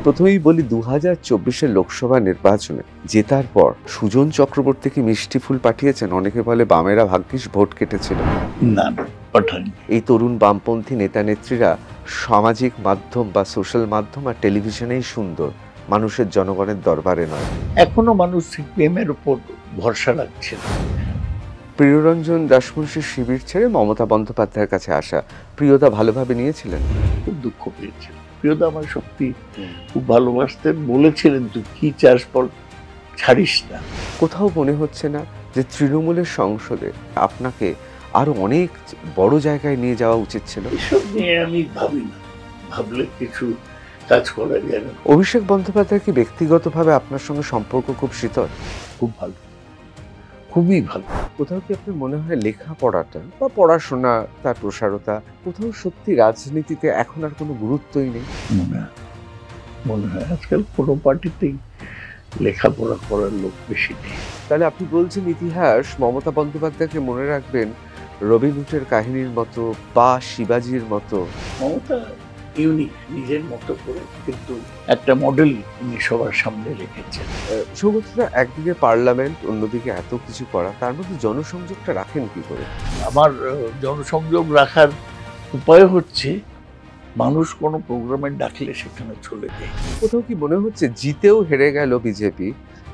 আমি প্রথমেই বলি দু হাজার চব্বিশের লোকসভা নির্বাচনে জেতার পর সুজন চক্রবর্তীকে মিষ্টি ফুল পাঠিয়েছেন অনেকে বলে বামেরা ভাগ্যিস ভোট কেটেছিল না এই তরুণ বামপন্থী নেতা নেত্রীরা সামাজিক মাধ্যম বা সোশ্যাল মাধ্যম আর টেলিভিশনেই সুন্দর মানুষের জনগণের দরবারে নয় এখনো মানুষ সিপিএম এর উপর ভরসা রাখছে প্রিয়রঞ্জন দাসমুন্সির শিবির ছেড়ে মমতা বন্দ্যোপাধ্যায়ের কাছে আসা প্রিয়তা ভালোভাবে নিয়েছিলেন খুব দুঃখ পেয়েছিলেন প্রিয়তা আমার সত্যি খুব ভালোবাসতেন বলেছিলেন তুই কি চাষ বল ছাড়িস না কোথাও মনে হচ্ছে না যে তৃণমূলের সংসদে আপনাকে আরো অনেক বড় জায়গায় নিয়ে যাওয়া উচিত ছিল এসব নিয়ে আমি ভাবি না ভাবলে কিছু কাজ করা যায় না অভিষেক বন্দ্যোপাধ্যায় কি ব্যক্তিগতভাবে আপনার সঙ্গে সম্পর্ক খুব শীতল খুব ভালো খুবই ভালো কোথাও কি আপনার মনে হয় লেখাপড়াটা বা পড়াশোনা তার প্রসারতা কোথাও সত্যি রাজনীতিতে এখন আর কোনো গুরুত্বই নেই মনে হয় মনে হয় আজকাল কোনো পার্টিতেই লেখাপড়া করার লোক বেশি নেই তাহলে আপনি বলছেন ইতিহাস মমতা বন্দ্যোপাধ্যায়কে মনে রাখবেন রবীন্দ্রের কাহিনীর মতো বা শিবাজির মতো মমতা ইউনিক নিজের মতো করে কিন্তু একটা মডেল উনি সবার সামনে রেখেছেন সৌগতদা একদিকে পার্লামেন্ট অন্যদিকে এত কিছু করা তার মধ্যে জনসংযোগটা রাখেন কি করে আমার জনসংযোগ রাখার উপায় হচ্ছে মানুষ কোনো প্রোগ্রামে ডাকলে সেখানে চলে যায় কোথাও কি মনে হচ্ছে জিতেও হেরে গেল বিজেপি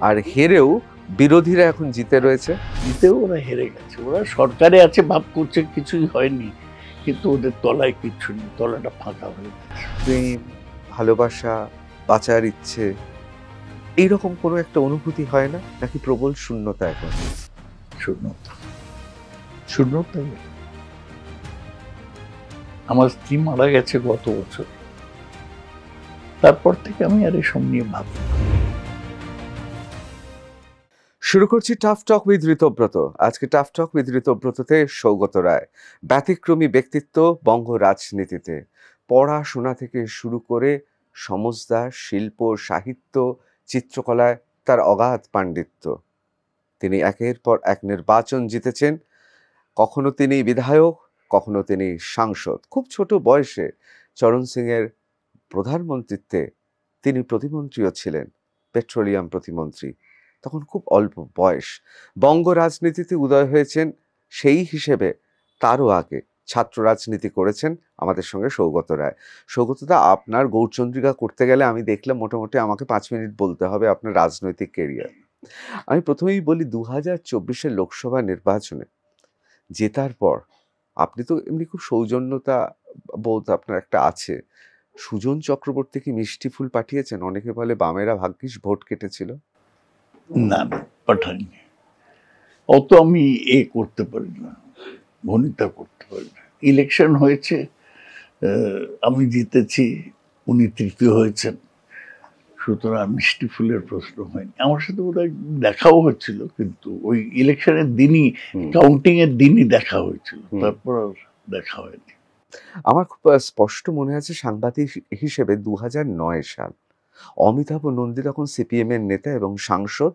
আর হেরেও বিরোধীরা এখন জিতে রয়েছে জিতেও ওরা হেরে গেছে ওরা সরকারে আছে ভাব করছে কিছুই হয়নি কিন্তু ওদের তলায় কিচ্ছু নেই তলাটা ফাঁকা হয়ে প্রেম ভালোবাসা বাঁচার ইচ্ছে এইরকম কোনো একটা অনুভূতি হয় না নাকি প্রবল শূন্যতা এখন শূন্যতা শূন্যতা আমার স্ত্রী মারা গেছে গত বছর তারপর থেকে আমি আর এসব নিয়ে ভাবি শুরু করছি টাফ টক উইথ ঋতব্রত আজকে টাফ টক উইথ ঋতব্রততে সৌগত রায় ব্যতিক্রমী ব্যক্তিত্ব বঙ্গ রাজনীতিতে পড়াশোনা থেকে শুরু করে সমজদা শিল্প সাহিত্য চিত্রকলায় তার অগাধ পাণ্ডিত্য তিনি একের পর এক নির্বাচন জিতেছেন কখনো তিনি বিধায়ক কখনো তিনি সাংসদ খুব ছোট বয়সে চরণ সিংয়ের প্রধানমন্ত্রীত্বে তিনি প্রতিমন্ত্রীও ছিলেন পেট্রোলিয়াম প্রতিমন্ত্রী তখন খুব অল্প বয়স বঙ্গ রাজনীতিতে উদয় হয়েছেন সেই হিসেবে তারও আগে ছাত্র রাজনীতি করেছেন আমাদের সঙ্গে সৌগত রায় সৌগতদা আপনার গৌরচন্দ্রিকা করতে গেলে আমি দেখলাম মোটামুটি আমাকে পাঁচ মিনিট বলতে হবে আপনার রাজনৈতিক কেরিয়ার আমি প্রথমেই বলি দু হাজার চব্বিশের লোকসভা নির্বাচনে জেতার পর আপনি তো এমনি খুব সৌজন্যতা বোধ আপনার একটা আছে সুজন চক্রবর্তী কি মিষ্টি ফুল পাঠিয়েছেন অনেকে বলে বামেরা ভাগ্যিস ভোট কেটেছিল না পাঠাইনি অত আমি এ করতে পারি না ভনিতা করতে পারি না ইলেকশন হয়েছে আমি জিতেছি উনি তৃতীয় হয়েছেন সুতরাং মিষ্টি ফুলের প্রশ্ন হয়নি আমার সাথে বোধ দেখাও হয়েছিল কিন্তু ওই ইলেকশনের দিনই কাউন্টিং এর দিনই দেখা হয়েছিল তারপর আর দেখা হয়নি আমার খুব স্পষ্ট মনে আছে সাংবাদিক হিসেবে দু সাল অমিতাভ নন্দী তখন সিপিএমের নেতা এবং সাংসদ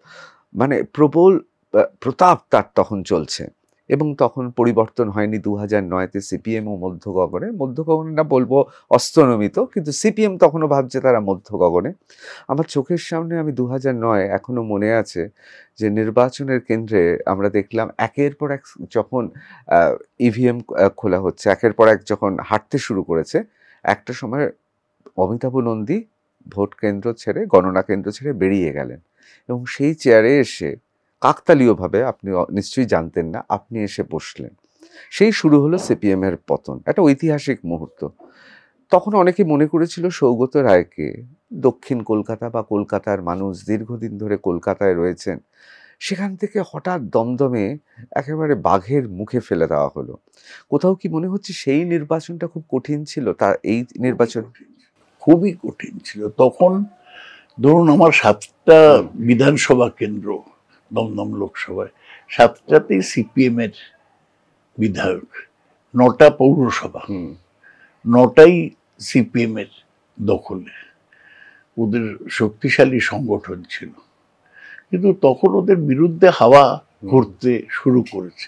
মানে প্রবল প্রতাপ তার তখন চলছে এবং তখন পরিবর্তন হয়নি দু হাজার নয়তে সিপিএম ও মধ্য গগনে মধ্য গগনে না বলবো অস্তনমিত কিন্তু সিপিএম তখনও ভাবছে তারা মধ্য গগনে আমার চোখের সামনে আমি দু হাজার নয় এখনও মনে আছে যে নির্বাচনের কেন্দ্রে আমরা দেখলাম একের পর এক যখন ইভিএম e খোলা হচ্ছে একের পর এক যখন হাঁটতে শুরু করেছে একটা সময় অমিতাভ নন্দী ভোট কেন্দ্র ছেড়ে গণনা কেন্দ্র ছেড়ে বেরিয়ে গেলেন এবং সেই চেয়ারে এসে কাকতালীয়ভাবে আপনি নিশ্চয়ই জানতেন না আপনি এসে বসলেন সেই শুরু হলো সিপিএমের পতন একটা ঐতিহাসিক মুহূর্ত তখন অনেকে মনে করেছিল সৌগত রায়কে দক্ষিণ কলকাতা বা কলকাতার মানুষ দীর্ঘদিন ধরে কলকাতায় রয়েছেন সেখান থেকে হঠাৎ দমদমে একেবারে বাঘের মুখে ফেলে দেওয়া হলো কোথাও কি মনে হচ্ছে সেই নির্বাচনটা খুব কঠিন ছিল তার এই নির্বাচন খুবই কঠিন ছিল তখন ধরুন আমার সাতটা বিধানসভা কেন্দ্র দমদম লোকসভায় সাতটাতেই সিপিএম এর বিধায়ক নটা পৌরসভা নটাই সিপিএম এর দখলে ওদের শক্তিশালী সংগঠন ছিল কিন্তু তখন ওদের বিরুদ্ধে হাওয়া ঘুরতে শুরু করেছে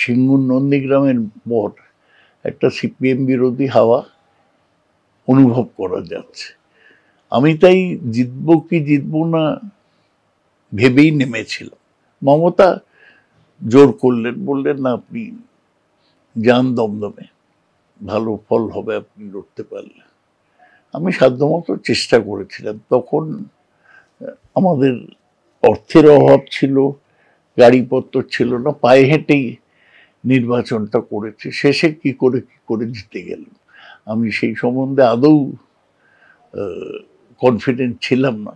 সিঙ্গুর নন্দীগ্রামের পর একটা সিপিএম বিরোধী হাওয়া অনুভব করা যাচ্ছে আমি তাই জিতব কি জিতব না ভেবেই নেমেছিলাম মমতা জোর করলেন বললেন না আপনি যান দমদমে ভালো ফল হবে আপনি লড়তে পারলে আমি সাধ্যমতো চেষ্টা করেছিলাম তখন আমাদের অর্থের অভাব ছিল গাড়িপত্র ছিল না পায়ে হেঁটেই নির্বাচনটা করেছে শেষে কি করে কি করে জিতে গেলাম আমি সেই সম্বন্ধে আদৌ কনফিডেন্ট ছিলাম না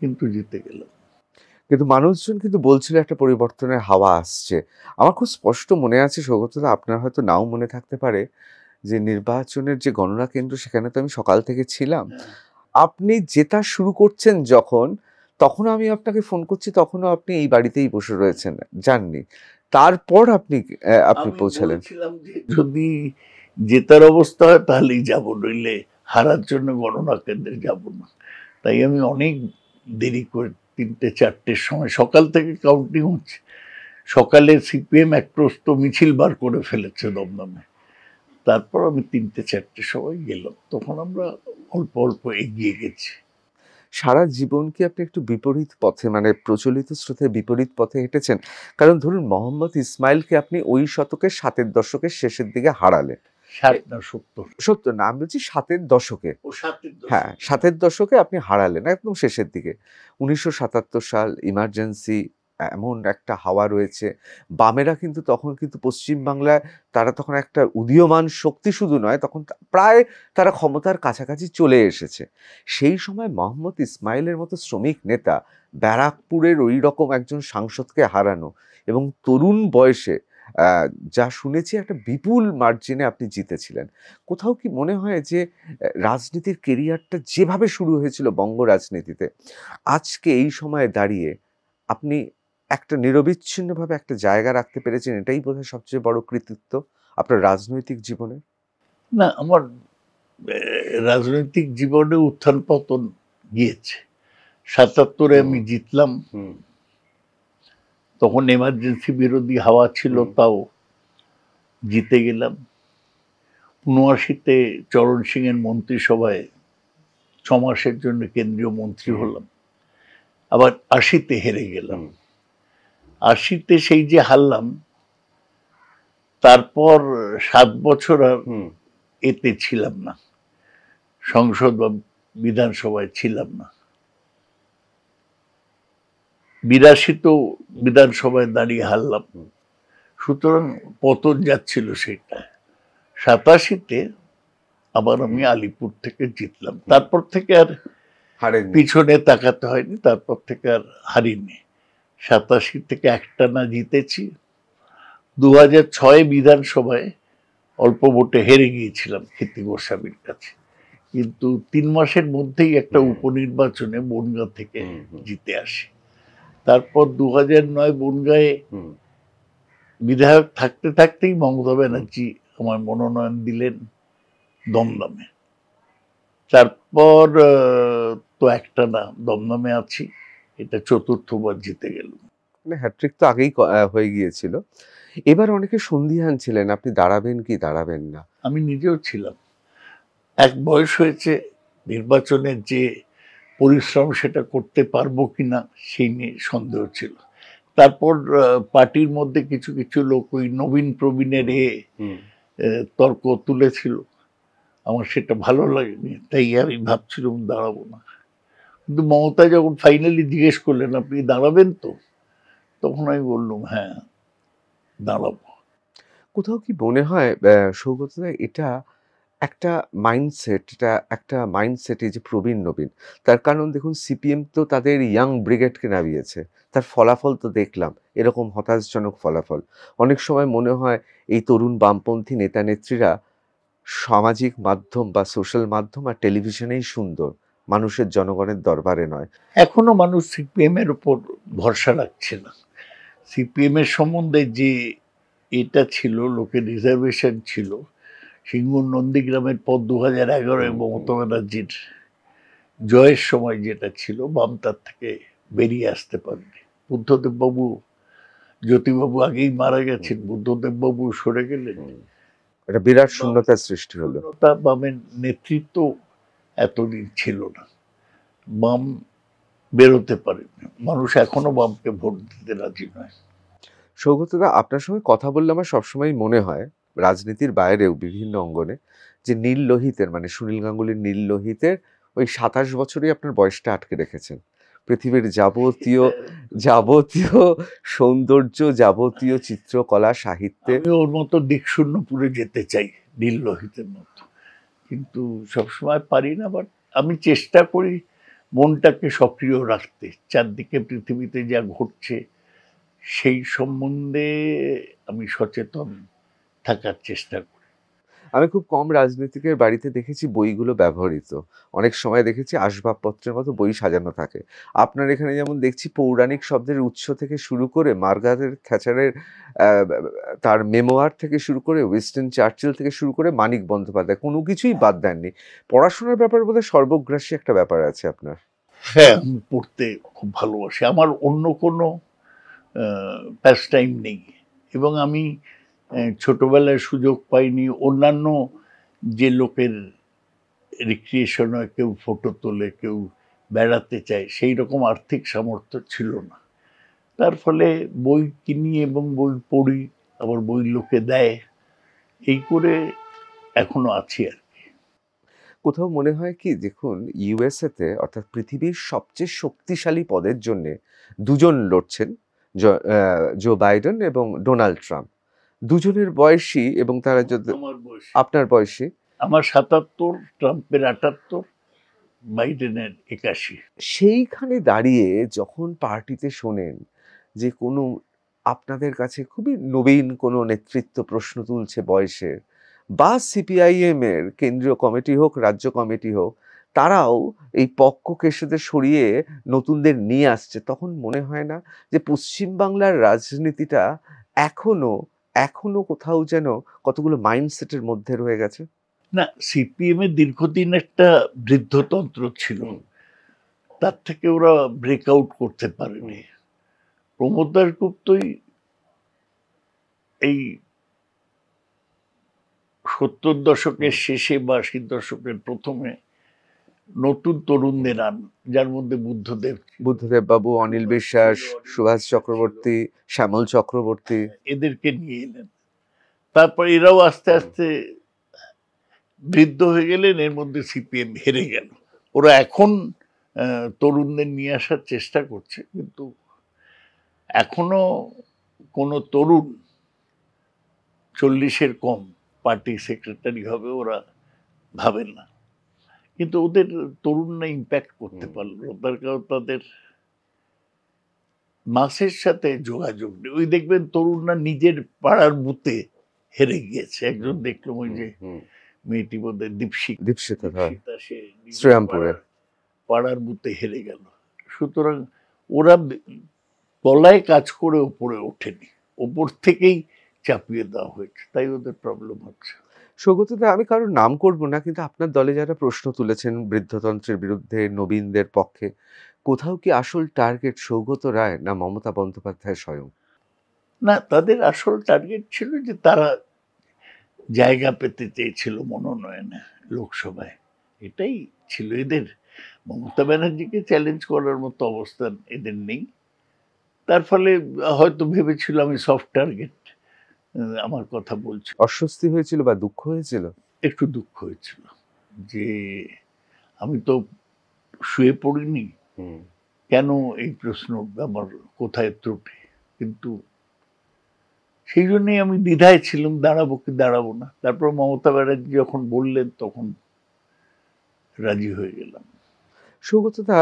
কিন্তু জিতে গেলাম কিন্তু মানুষজন কিন্তু বলছিল একটা পরিবর্তনের হাওয়া আসছে আমার খুব স্পষ্ট মনে আছে সৌগতদা আপনার হয়তো নাও মনে থাকতে পারে যে নির্বাচনের যে গণনা কেন্দ্র সেখানে তো আমি সকাল থেকে ছিলাম হ্যাঁ। আপনি জেতা শুরু করছেন যখন তখন আমি আপনাকে ফোন করছি তখনও আপনি এই বাড়িতেই বসে রয়েছেন জাননি তারপর আপনি আপনি পৌঁছালেন যদি জেতার অবস্থা হয় তাহলেই যাবো নইলে হারার জন্য গণনা কেন্দ্রে যাব না তাই আমি অনেক দেরি করে তিনটে চারটের সময় সকাল থেকে কাউন্টিং হচ্ছে সকালে সিপিএম এক প্রস্ত মিছিল বার করে ফেলেছে দমদমে তারপর আমি তিনটে চারটে সময় গেলাম তখন আমরা অল্প অল্প এগিয়ে গেছি সারা জীবন কি আপনি একটু বিপরীত পথে মানে প্রচলিত স্রোতের বিপরীত পথে হেঁটেছেন কারণ ধরুন মোহাম্মদ ইসমাইলকে আপনি ওই শতকের সাতের দশকের শেষের দিকে হারালেন ষাট না সত্তর না আমি বলছি সাতের দশকে হ্যাঁ সাতের দশকে আপনি হারালেন একদম শেষের দিকে উনিশশো সাতাত্তর সাল ইমার্জেন্সি এমন একটা হাওয়া রয়েছে বামেরা কিন্তু তখন কিন্তু পশ্চিমবাংলায় তারা তখন একটা উদীয়মান শক্তি শুধু নয় তখন প্রায় তারা ক্ষমতার কাছাকাছি চলে এসেছে সেই সময় মোহাম্মদ ইসমাইলের মতো শ্রমিক নেতা ব্যারাকপুরের ওই রকম একজন সাংসদকে হারানো এবং তরুণ বয়সে যা শুনেছি একটা বিপুল মার্জিনে আপনি জিতেছিলেন কোথাও কি মনে হয় যে রাজনীতির কেরিয়ারটা যেভাবে শুরু হয়েছিল বঙ্গ রাজনীতিতে আজকে এই সময়ে দাঁড়িয়ে আপনি একটা নিরবিচ্ছিন্নভাবে একটা জায়গা রাখতে পেরেছেন এটাই বোধ সবচেয়ে বড় কৃতিত্ব আপনার রাজনৈতিক জীবনে না আমার রাজনৈতিক জীবনে উত্থান পতন গিয়েছে সাতাত্তরে আমি জিতলাম তখন এমার্জেন্সি বিরোধী হাওয়া ছিল তাও জিতে গেলাম উনআশিতে চরণ সিংয়ের মন্ত্রিসভায় ছ মাসের জন্য কেন্দ্রীয় মন্ত্রী হলাম আবার আশিতে হেরে গেলাম আশিতে সেই যে হারলাম তারপর সাত বছর আর এতে ছিলাম না সংসদ বা বিধানসভায় ছিলাম না বিরাশি তো বিধানসভায় দাঁড়িয়ে হারলাম সুতরাং পতন যাচ্ছিল সেটা সাতাশিতে আবার আমি আলিপুর থেকে জিতলাম তারপর থেকে আর পিছনে তাকাতে হয়নি তারপর থেকে আর হারিনি সাতাশি থেকে একটা না জিতেছি দু হাজার ছয় বিধানসভায় অল্প ভোটে হেরে গিয়েছিলাম খেতি গোস্বামীর কাছে কিন্তু তিন মাসের মধ্যেই একটা উপনির্বাচনে বনগাঁ থেকে জিতে আসি তারপর দু হাজার নয় বনগাঁয়ে বিধায়ক থাকতে থাকতেই মমতা ব্যানার্জি আমার মনোনয়ন দিলেন দমদমে তারপর তো একটা না দমদমে আছি এটা চতুর্থবার জিতে গেল মানে হ্যাট্রিক তো আগেই হয়ে গিয়েছিল এবার অনেকে সন্ধিহান ছিলেন আপনি দাঁড়াবেন কি দাঁড়াবেন না আমি নিজেও ছিলাম এক বয়স হয়েছে নির্বাচনের যে পরিশ্রম সেটা করতে পারবো কি না সেই নিয়ে সন্দেহ ছিল তারপর পার্টির মধ্যে কিছু কিছু লোক ওই নবীন প্রবীণের এ তর্ক তুলেছিল আমার সেটা ভালো লাগেনি তাই আমি ভাবছিলাম দাঁড়াবো না কিন্তু মমতা যখন ফাইনালি জিজ্ঞেস করলেন আপনি দাঁড়াবেন তো তখন আমি বললাম হ্যাঁ দাঁড়াবো কোথাও কি মনে হয় সৌগত এটা একটা মাইন্ডসেট এটা একটা মাইন্ডসেট এই যে প্রবীণ নবীন তার কারণ দেখুন সিপিএম তো তাদের ইয়াং ব্রিগেডকে নামিয়েছে তার ফলাফল তো দেখলাম এরকম হতাশজনক ফলাফল অনেক সময় মনে হয় এই তরুণ বামপন্থী নেতা নেত্রীরা সামাজিক মাধ্যম বা সোশ্যাল মাধ্যম আর টেলিভিশনেই সুন্দর মানুষের জনগণের দরবারে নয় এখনো মানুষ সিপিএমের উপর ভরসা রাখছে না সিপিএমের সম্বন্ধে যে এটা ছিল লোকের রিজার্ভেশন ছিল সিঙ্গুর নন্দীগ্রামের পর দু হাজার এগারোয় মমতা ব্যানার্জির জয়ের সময় যেটা ছিল বাম তার থেকে বেরিয়ে আসতে পারেনি বুদ্ধদেববাবু জ্যোতিবাবু আগেই মারা গেছেন বুদ্ধদেববাবু সরে গেলেন একটা বিরাট শূন্যতার সৃষ্টি হলো তা বামের নেতৃত্ব এতদিন ছিল না বাম বেরোতে পারেনি মানুষ এখনো বামকে ভোট দিতে রাজি নয় সৌগতদা আপনার সঙ্গে কথা বললে আমার সবসময় মনে হয় রাজনীতির বাইরেও বিভিন্ন অঙ্গনে যে নীল লোহিতের মানে সুনীল গাঙ্গুলির নীল লোহিতের ওই সাতাশ বছরই আপনার বয়সটা আটকে রেখেছেন পৃথিবীর যাবতীয় যাবতীয় সৌন্দর্য যাবতীয় চিত্রকলা সাহিত্যে ওর মতো দিকশূন্যপুরে যেতে চাই নীল লোহিতের মতো কিন্তু সবসময় পারি না বাট আমি চেষ্টা করি মনটাকে সক্রিয় রাখতে চারদিকে পৃথিবীতে যা ঘটছে সেই সম্বন্ধে আমি সচেতন থাকার চেষ্টা করি আমি খুব কম রাজনীতিকের বাড়িতে দেখেছি বইগুলো ব্যবহৃত অনেক সময় দেখেছি আসবাবপত্রের মতো বই সাজানো থাকে আপনার এখানে যেমন দেখছি পৌরাণিক শব্দের উৎস থেকে শুরু করে মার্গারের থ্যাচারের তার মেমোয়ার থেকে শুরু করে ওয়েস্টার্ন চার্চিল থেকে শুরু করে মানিক বন্দ্যোপাধ্যায় কোনো কিছুই বাদ দেননি পড়াশোনার ব্যাপার বোধহয় সর্বগ্রাসী একটা ব্যাপার আছে আপনার হ্যাঁ আমি পড়তে খুব ভালোবাসি আমার অন্য কোনো প্যাস টাইম নেই এবং আমি ছোটোবেলায় সুযোগ পাইনি অন্যান্য যে লোকের রিক্রিয়েশন হয় কেউ ফটো তোলে কেউ বেড়াতে চায় সেই রকম আর্থিক সামর্থ্য ছিল না তার ফলে বই কিনি এবং বই পড়ি আবার বই লোকে দেয় এই করে এখনো আছি আর কি কোথাও মনে হয় কি দেখুন ইউএসএতে অর্থাৎ পৃথিবীর সবচেয়ে শক্তিশালী পদের জন্যে দুজন লড়ছেন জো বাইডেন এবং ডোনাল্ড ট্রাম্প দুজনের বয়সী এবং তারা যদি আপনার বয়সী আমার সাতাত্তর ট্রাম্পের আটাত্তর বাইডেনের একাশি সেইখানে দাঁড়িয়ে যখন পার্টিতে শোনেন যে কোনো আপনাদের কাছে খুবই নবীন কোনো নেতৃত্ব প্রশ্ন তুলছে বয়সের বা সিপিআইএম এর কেন্দ্রীয় কমিটি হোক রাজ্য কমিটি হোক তারাও এই পক্ষ কেশদের সরিয়ে নতুনদের নিয়ে আসছে তখন মনে হয় না যে পশ্চিমবাংলার রাজনীতিটা এখনও এখনো কোথাও যেন কতগুলো মাইন্ডসেটের মধ্যে রয়ে গেছে না সিপিএম এ দীর্ঘদিন একটা বৃদ্ধতন্ত্র ছিল তার থেকে ওরা ব্রেকআউট করতে পারেনি প্রমোদ দাসগুপ্তই এই সত্তর দশকের শেষে বা আশির দশকের প্রথমে নতুন তরুণদের আন যার মধ্যে বুদ্ধদেব বুদ্ধদেব বাবু অনিল বিশ্বাস সুভাষ চক্রবর্তী শ্যামল চক্রবর্তী এদেরকে নিয়ে এলেন তারপর এরাও আস্তে আস্তে বৃদ্ধ হয়ে গেলেন এর মধ্যে সিপিএম হেরে গেল ওরা এখন তরুণদের নিয়ে আসার চেষ্টা করছে কিন্তু এখনো কোনো তরুণ চল্লিশের কম পার্টি সেক্রেটারি হবে ওরা ভাবেন না কিন্তু ওদের তরুণরা ইম্প্যাক্ট করতে পারলো তার কারণ তাদের মাসের সাথে যোগাযোগ নেই ওই দেখবেন তরুণরা নিজের পাড়ার বুতে হেরে গিয়েছে একজন দেখলাম ওই যে মেয়েটি বোধহয় দীপশিক দীপশিতা হ্যাঁ। সে পাড়ার বুতে হেরে গেল সুতরাং ওরা তলায় কাজ করে ওপরে ওঠেনি ওপর থেকেই চাপিয়ে দেওয়া হয়েছে তাই ওদের প্রবলেম হচ্ছে সৌগতদা আমি কারোর নাম করব না কিন্তু আপনার দলে যারা প্রশ্ন তুলেছেন বৃদ্ধতন্ত্রের বিরুদ্ধে নবীনদের পক্ষে কোথাও কি আসল টার্গেট সৌগত রায় না মমতা বন্দ্যোপাধ্যায় স্বয়ং না তাদের আসল টার্গেট ছিল যে তারা জায়গা পেতে চেয়েছিল মনোনয়নে লোকসভায় এটাই ছিল এদের মমতা ব্যানার্জিকে চ্যালেঞ্জ করার মতো অবস্থান এদের নেই তার ফলে হয়তো ভেবেছিল আমি সফট টার্গেট আমার কথা বলছি অস্বস্তি হয়েছিল বা দুঃখ হয়েছিল একটু দুঃখ হয়েছিল যে আমি তো শুয়ে পড়িনি কেন এই প্রশ্ন আমার কোথায় ত্রুটি কিন্তু সেই জন্যই আমি দ্বিধায় ছিলাম দাঁড়াবো কি দাঁড়াবো না তারপর মমতা ব্যানার্জি যখন বললেন তখন রাজি হয়ে গেলাম সৌগতদা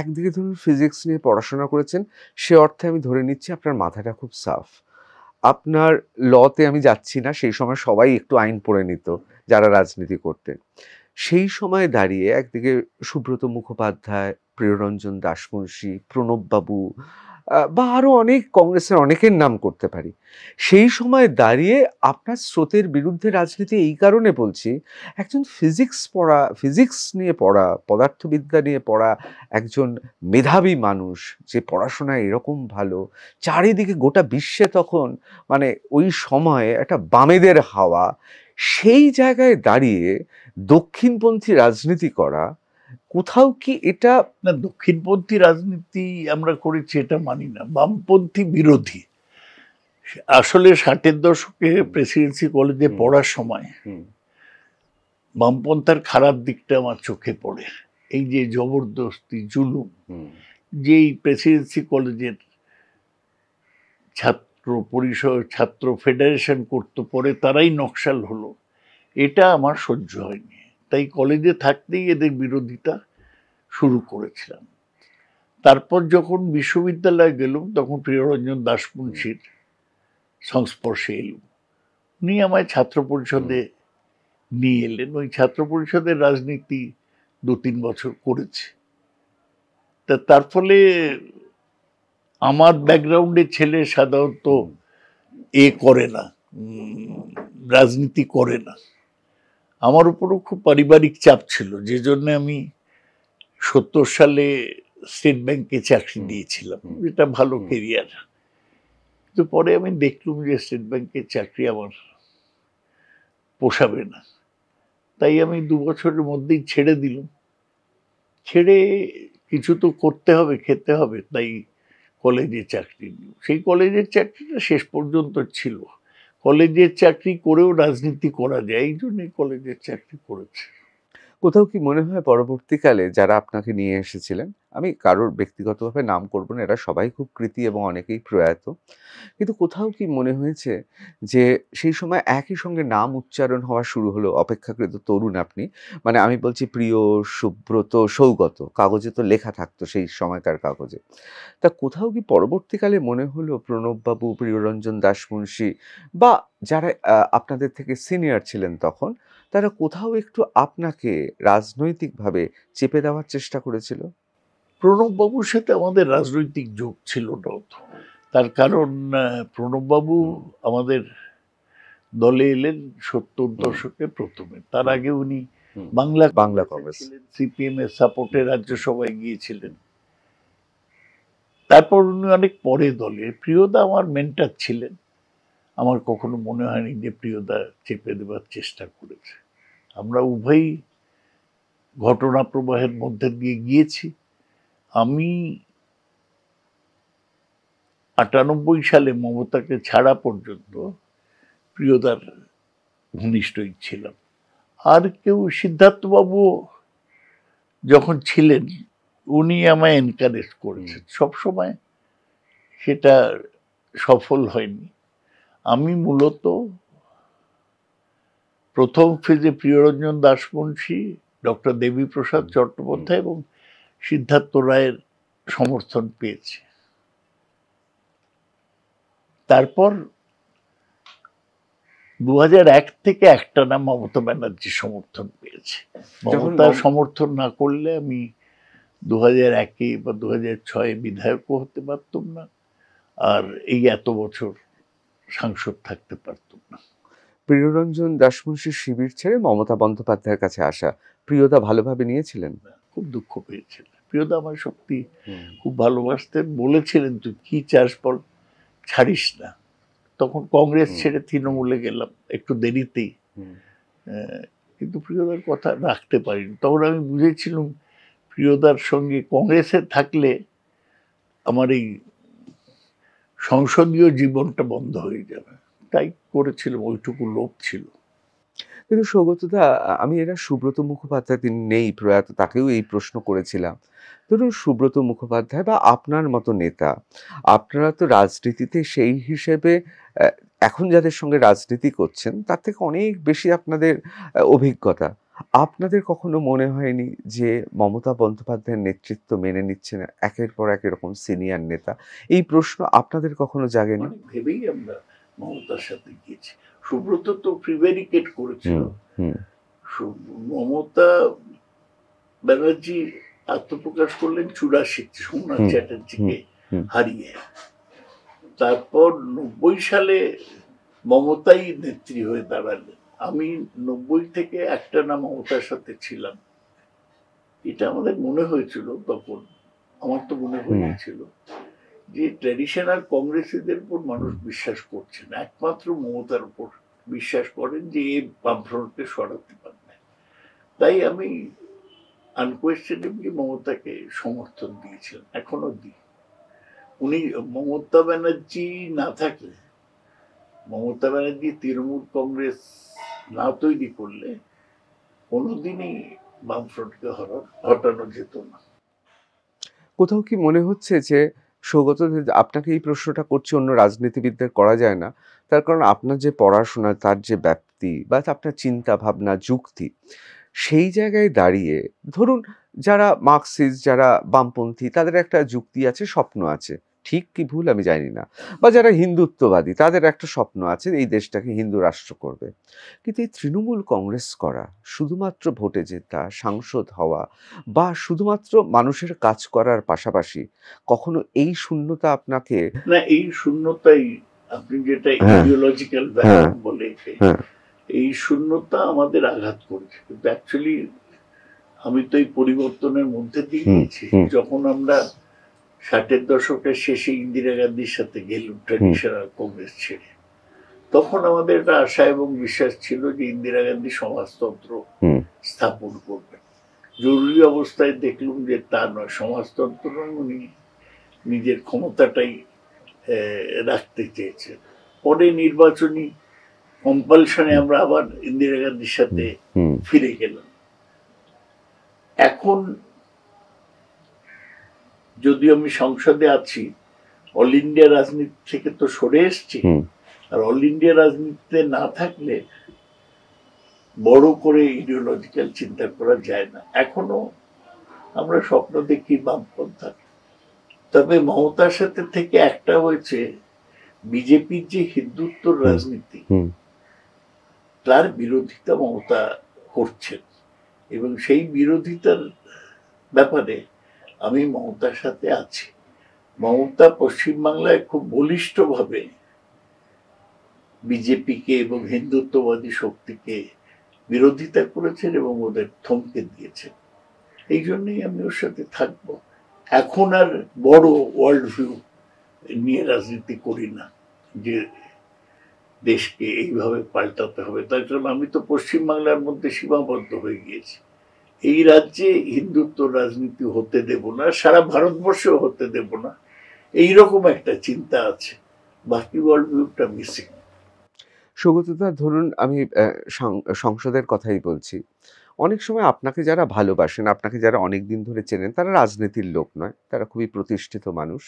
একদিকে ধরুন ফিজিক্স নিয়ে পড়াশোনা করেছেন সে অর্থে আমি ধরে নিচ্ছি আপনার মাথাটা খুব সাফ আপনার লতে আমি যাচ্ছি না সেই সময় সবাই একটু আইন পড়ে নিত যারা রাজনীতি করতেন সেই সময় দাঁড়িয়ে একদিকে সুব্রত মুখোপাধ্যায় প্রিয়রঞ্জন দাসমুন্সী প্রণববাবু বা আরও অনেক কংগ্রেসের অনেকের নাম করতে পারি সেই সময় দাঁড়িয়ে আপনার স্রোতের বিরুদ্ধে রাজনীতি এই কারণে বলছি একজন ফিজিক্স পড়া ফিজিক্স নিয়ে পড়া পদার্থবিদ্যা নিয়ে পড়া একজন মেধাবী মানুষ যে পড়াশোনায় এরকম ভালো চারিদিকে গোটা বিশ্বে তখন মানে ওই সময়ে একটা বামেদের হাওয়া সেই জায়গায় দাঁড়িয়ে দক্ষিণপন্থী রাজনীতি করা কোথাও কি এটা দক্ষিণপন্থী রাজনীতি আমরা করেছি এটা মানি না বামপন্থী বিরোধী আসলে ষাটের দশকে প্রেসিডেন্সি কলেজে পড়ার সময় বামপন্থার খারাপ দিকটা আমার চোখে পড়ে এই যে জবরদস্তি জুলুম যেই প্রেসিডেন্সি কলেজের ছাত্র পরিষদ ছাত্র ফেডারেশন করতে পরে তারাই নকশাল হলো এটা আমার সহ্য হয়নি তাই কলেজে থাকতেই এদের বিরোধিতা শুরু করেছিলাম তারপর যখন বিশ্ববিদ্যালয়ে গেলুম তখন প্রিয়রঞ্জন দাসমুন্সির সংস্পর্শে এলুম উনি আমায় ছাত্র পরিষদে নিয়ে এলেন ওই ছাত্র পরিষদের রাজনীতি দু তিন বছর করেছে তা তার ফলে আমার ব্যাকগ্রাউন্ডের ছেলে সাধারণত এ করে না রাজনীতি করে না আমার উপরও খুব পারিবারিক চাপ ছিল যে জন্য আমি সত্তর সালে স্টেট ব্যাংকে চাকরি দিয়েছিলাম যেটা ভালো কেরিয়ার কিন্তু পরে আমি দেখলুম যে স্টেট ব্যাংকের চাকরি আমার পোষাবে না তাই আমি দু বছরের মধ্যেই ছেড়ে দিলাম ছেড়ে কিছু তো করতে হবে খেতে হবে তাই কলেজে চাকরি নিল সেই কলেজের চাকরিটা শেষ পর্যন্ত ছিল কলেজের চাকরি করেও রাজনীতি করা যায় এই জন্যই কলেজের চাকরি করেছে কোথাও কি মনে হয় পরবর্তীকালে যারা আপনাকে নিয়ে এসেছিলেন আমি কারোর ব্যক্তিগতভাবে নাম করব না এরা সবাই খুব কৃতি এবং অনেকেই প্রয়াত কিন্তু কোথাও কি মনে হয়েছে যে সেই সময় একই সঙ্গে নাম উচ্চারণ হওয়া শুরু হলো অপেক্ষাকৃত তরুণ আপনি মানে আমি বলছি প্রিয় সুব্রত সৌগত কাগজে তো লেখা থাকতো সেই সময়কার কাগজে তা কোথাও কি পরবর্তীকালে মনে হলো প্রণববাবু প্রিয়রঞ্জন দাসমুন্সী বা যারা আপনাদের থেকে সিনিয়র ছিলেন তখন তারা কোথাও একটু আপনাকে রাজনৈতিকভাবে চেপে দেওয়ার চেষ্টা করেছিল প্রণববাবুর সাথে আমাদের রাজনৈতিক যোগ ছিল না তার কারণ প্রণববাবু আমাদের দলে এলেন সত্তর দশকে প্রথমে তার আগে উনি বাংলা বাংলা কংগ্রেস সিপিএম এর সাপোর্টে রাজ্যসভায় গিয়েছিলেন তারপর উনি অনেক পরে দলে প্রিয়দা আমার মেন্টার ছিলেন আমার কখনো মনে হয়নি যে প্রিয়তা চেপে দেবার চেষ্টা করেছে আমরা উভয়ই ঘটনা প্রবাহের মধ্যে দিয়ে গিয়েছি আমি আটানব্বই সালে মমতাকে ছাড়া পর্যন্ত প্রিয়তার ঘনিষ্ঠই ছিলাম আর কেউ সিদ্ধার্থবাবু যখন ছিলেন উনি আমায় এনকারেজ করেছেন সবসময় সেটা সফল হয়নি আমি মূলত প্রথম ফেজে প্রিয়রঞ্জন দাসমুন্সী ডক্টর দেবীপ্রসাদ চট্টোপাধ্যায় এবং সিদ্ধার্থ রায়ের সমর্থন পেয়েছি তারপর দু থেকে একটা নাম মমতা ব্যানার্জি সমর্থন পেয়েছে মমতা সমর্থন না করলে আমি দু হাজার একে বা দু হাজার ছয়ে বিধায়কও হতে পারতাম না আর এই এত বছর সাংসদ থাকতে পারত না প্রিয়রঞ্জন দাসমুন্সির শিবির ছেড়ে মমতা বন্দ্যোপাধ্যায়ের কাছে আসা প্রিয়তা ভালোভাবে নিয়েছিলেন হ্যাঁ, খুব দুঃখ পেয়েছিলেন প্রিয়তা আমার সত্যি খুব ভালোবাসতেন বলেছিলেন তুই কি চাস বল ছাড়িস না তখন কংগ্রেস ছেড়ে তৃণমূলে গেলাম একটু দেরিতেই কিন্তু প্রিয়দার কথা রাখতে পারিনি তখন আমি বুঝেছিলাম প্রিয়দার সঙ্গে কংগ্রেসে থাকলে আমার এই সংসদীয় জীবনটা বন্ধ হয়ে যাবে তাই করেছিলাম ওইটুকু লোভ ছিল কিন্তু সৌগতদা আমি এটা সুব্রত মুখোপাধ্যায় তিনি নেই প্রয়াত তাকেও এই প্রশ্ন করেছিলাম ধরুন সুব্রত মুখোপাধ্যায় বা আপনার মতো নেতা আপনারা তো রাজনীতিতে সেই হিসেবে এখন যাদের সঙ্গে রাজনীতি করছেন তার থেকে অনেক বেশি আপনাদের অভিজ্ঞতা আপনাদের কখনো মনে হয়নি যে মমতা বন্দ্যোপাধ্যায়ের নেতৃত্ব মেনে নিচ্ছে না একের পর এক এরকম সিনিয়র নেতা এই প্রশ্ন আপনাদের কখনো জাগেনি ভেবেই আমরা মমতার সাথে গিয়েছি সুব্রত তো প্রিভেরিকেট করেছিল মমতা ব্যানার্জি আত্মপ্রকাশ করলেন চুরাশি সোমনাথ চ্যাটার্জিকে হারিয়ে তারপর নব্বই সালে মমতাই নেত্রী হয়ে দাঁড়ালেন আমি নব্বই থেকে একটা না মমতার সাথে ছিলাম এটা আমাদের মনে হয়েছিল তখন আমার তো মনে হয়েছিল যে ট্র্যাডিশনাল কংগ্রেসিদের উপর মানুষ বিশ্বাস করছে না একমাত্র মমতার উপর বিশ্বাস করেন যে এই বামফ্রন্টকে সরাতে পারবে তাই আমি আনকোয়েশ্চেনেবলি মমতাকে সমর্থন দিয়েছিলেন এখনো দিই উনি মমতা ব্যানার্জি না থাকলে মমতা ব্যানার্জি তৃণমূল কংগ্রেস না তৈরি করলে কোনোদিনই বামফ্রন্টকে ঘটানো যেত না কোথাও কি মনে হচ্ছে যে সৌগত আপনাকে এই প্রশ্নটা করছি অন্য রাজনীতিবিদদের করা যায় না তার কারণ আপনার যে পড়াশোনা তার যে ব্যাপ্তি বা আপনার চিন্তা ভাবনা যুক্তি সেই জায়গায় দাঁড়িয়ে ধরুন যারা মার্কসিস্ট যারা বামপন্থী তাদের একটা যুক্তি আছে স্বপ্ন আছে ঠিক কি ভুল আমি জানি না বা যারা হিন্দুত্ববাদী তাদের একটা স্বপ্ন আছে এই দেশটাকে হিন্দু রাষ্ট্র করবে কিন্তু এই তৃণমূল কংগ্রেস করা শুধুমাত্র ভোটে জেতা সাংসদ হওয়া বা শুধুমাত্র মানুষের কাজ করার পাশাপাশি কখনো এই শূন্যতা আপনাকে না এই শূন্যতাই আপনি যেটা ইডিওলজিক্যাল হ্যাঁ। বলে হ্যাঁ। এই শূন্যতা আমাদের আঘাত করেছে কিন্তু অ্যাকচুয়ালি আমি তো এই পরিবর্তনের মধ্যে দিয়ে গেছি যখন আমরা ষাটের দশকের শেষে ইন্দিরা গান্ধীর সাথে গেলুম ট্রেডিশনাল কংগ্রেস ছেড়ে তখন আমাদের একটা আশা এবং বিশ্বাস ছিল যে ইন্দিরা গান্ধী সমাজতন্ত্র স্থাপন করবেন জরুরি অবস্থায় দেখলুম যে তা নয় সমাজতন্ত্র উনি নিজের ক্ষমতাটাই রাখতে চেয়েছে পরে নির্বাচনী কম্পালশনে আমরা আবার ইন্দিরা গান্ধীর সাথে ফিরে গেলাম এখন যদি আমি সংসদে আছি অল ইন্ডিয়া রাজনীতি থেকে তো সরে এসছি আর অল ইন্ডিয়া রাজনীতিতে না থাকলে বড় করে ইডিওলজিক্যাল চিন্তা করা যায় না এখনো আমরা স্বপ্ন দেখি বামপন্থা তবে মমতার সাথে থেকে একটা হয়েছে বিজেপির যে হিন্দুত্ব রাজনীতি তার বিরোধিতা মমতা করছেন এবং সেই বিরোধিতার ব্যাপারে আমি মমতার সাথে আছি মমতা পশ্চিমবাংলায় খুব বলিষ্ঠভাবে বিজেপিকে এবং হিন্দুত্ববাদী শক্তিকে বিরোধিতা করেছেন এবং ওদের থমকে দিয়েছেন এই জন্যই আমি ওর সাথে থাকবো এখন আর বড় ওয়ার্ল্ড ভিউ নিয়ে রাজনীতি করি না যে দেশকে এইভাবে পাল্টাতে হবে তার জন্য আমি তো পশ্চিমবাংলার মধ্যে সীমাবদ্ধ হয়ে গিয়েছি এই রাজ্যে হিন্দুত্ব রাজনীতি হতে দেব না সারা ভারতবর্ষেও হতে দেব না এই রকম একটা চিন্তা আছে বাকি ওয়ার্ল্ড মিসিং সুগতদা ধরুন আমি সংসদের কথাই বলছি অনেক সময় আপনাকে যারা ভালোবাসেন আপনাকে যারা অনেক দিন ধরে চেনেন তারা রাজনীতির লোক নয় তারা খুবই প্রতিষ্ঠিত মানুষ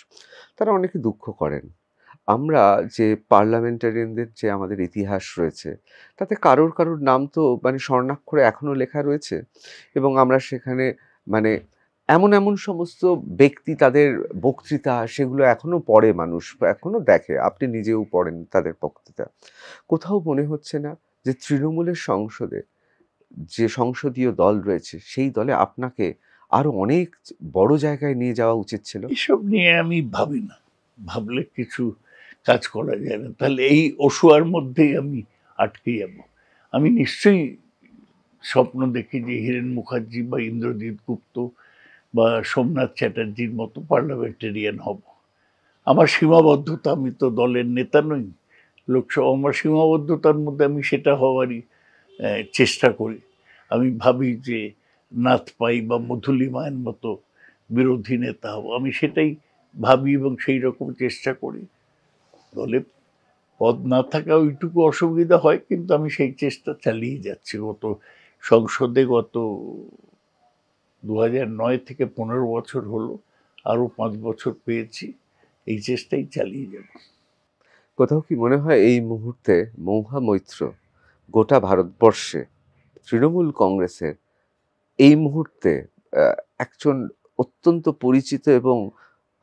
তারা অনেকে দুঃখ করেন আমরা যে পার্লামেন্টারিয়ানদের যে আমাদের ইতিহাস রয়েছে তাতে কারোর কারোর নাম তো মানে স্বর্ণাক্ষরে এখনও লেখা রয়েছে এবং আমরা সেখানে মানে এমন এমন সমস্ত ব্যক্তি তাদের বক্তৃতা সেগুলো এখনও পড়ে মানুষ এখনও দেখে আপনি নিজেও পড়েন তাদের বক্তৃতা কোথাও মনে হচ্ছে না যে তৃণমূলের সংসদে যে সংসদীয় দল রয়েছে সেই দলে আপনাকে আরো অনেক বড় জায়গায় নিয়ে যাওয়া উচিত ছিল এসব নিয়ে আমি ভাবি না ভাবলে কিছু কাজ করা যায় না তাহলে এই অসুয়ার মধ্যেই আমি আটকে যাব আমি নিশ্চয়ই স্বপ্ন দেখি যে হিরেন মুখার্জি বা ইন্দ্রজিৎ গুপ্ত বা সোমনাথ চ্যাটার্জির মতো পার্লামেন্টেরিয়ান হব আমার সীমাবদ্ধতা আমি তো দলের নেতা নই লোকসভা আমার সীমাবদ্ধতার মধ্যে আমি সেটা হওয়ারই চেষ্টা করি আমি ভাবি যে নাথ পাই বা মধুলিমায়ের মতো বিরোধী নেতা হব আমি সেটাই ভাবি এবং সেই রকম চেষ্টা করি বলে পদ না থাকা ওইটুকু অসুবিধা হয় কিন্তু আমি সেই চেষ্টা চালিয়ে যাচ্ছি গত সংসদে গত দু নয় থেকে পনেরো বছর হলো আরও পাঁচ বছর পেয়েছি এই চেষ্টাই চালিয়ে যাব কোথাও কি মনে হয় এই মুহূর্তে মৌহা মৈত্র গোটা ভারতবর্ষে তৃণমূল কংগ্রেসের এই মুহূর্তে একজন অত্যন্ত পরিচিত এবং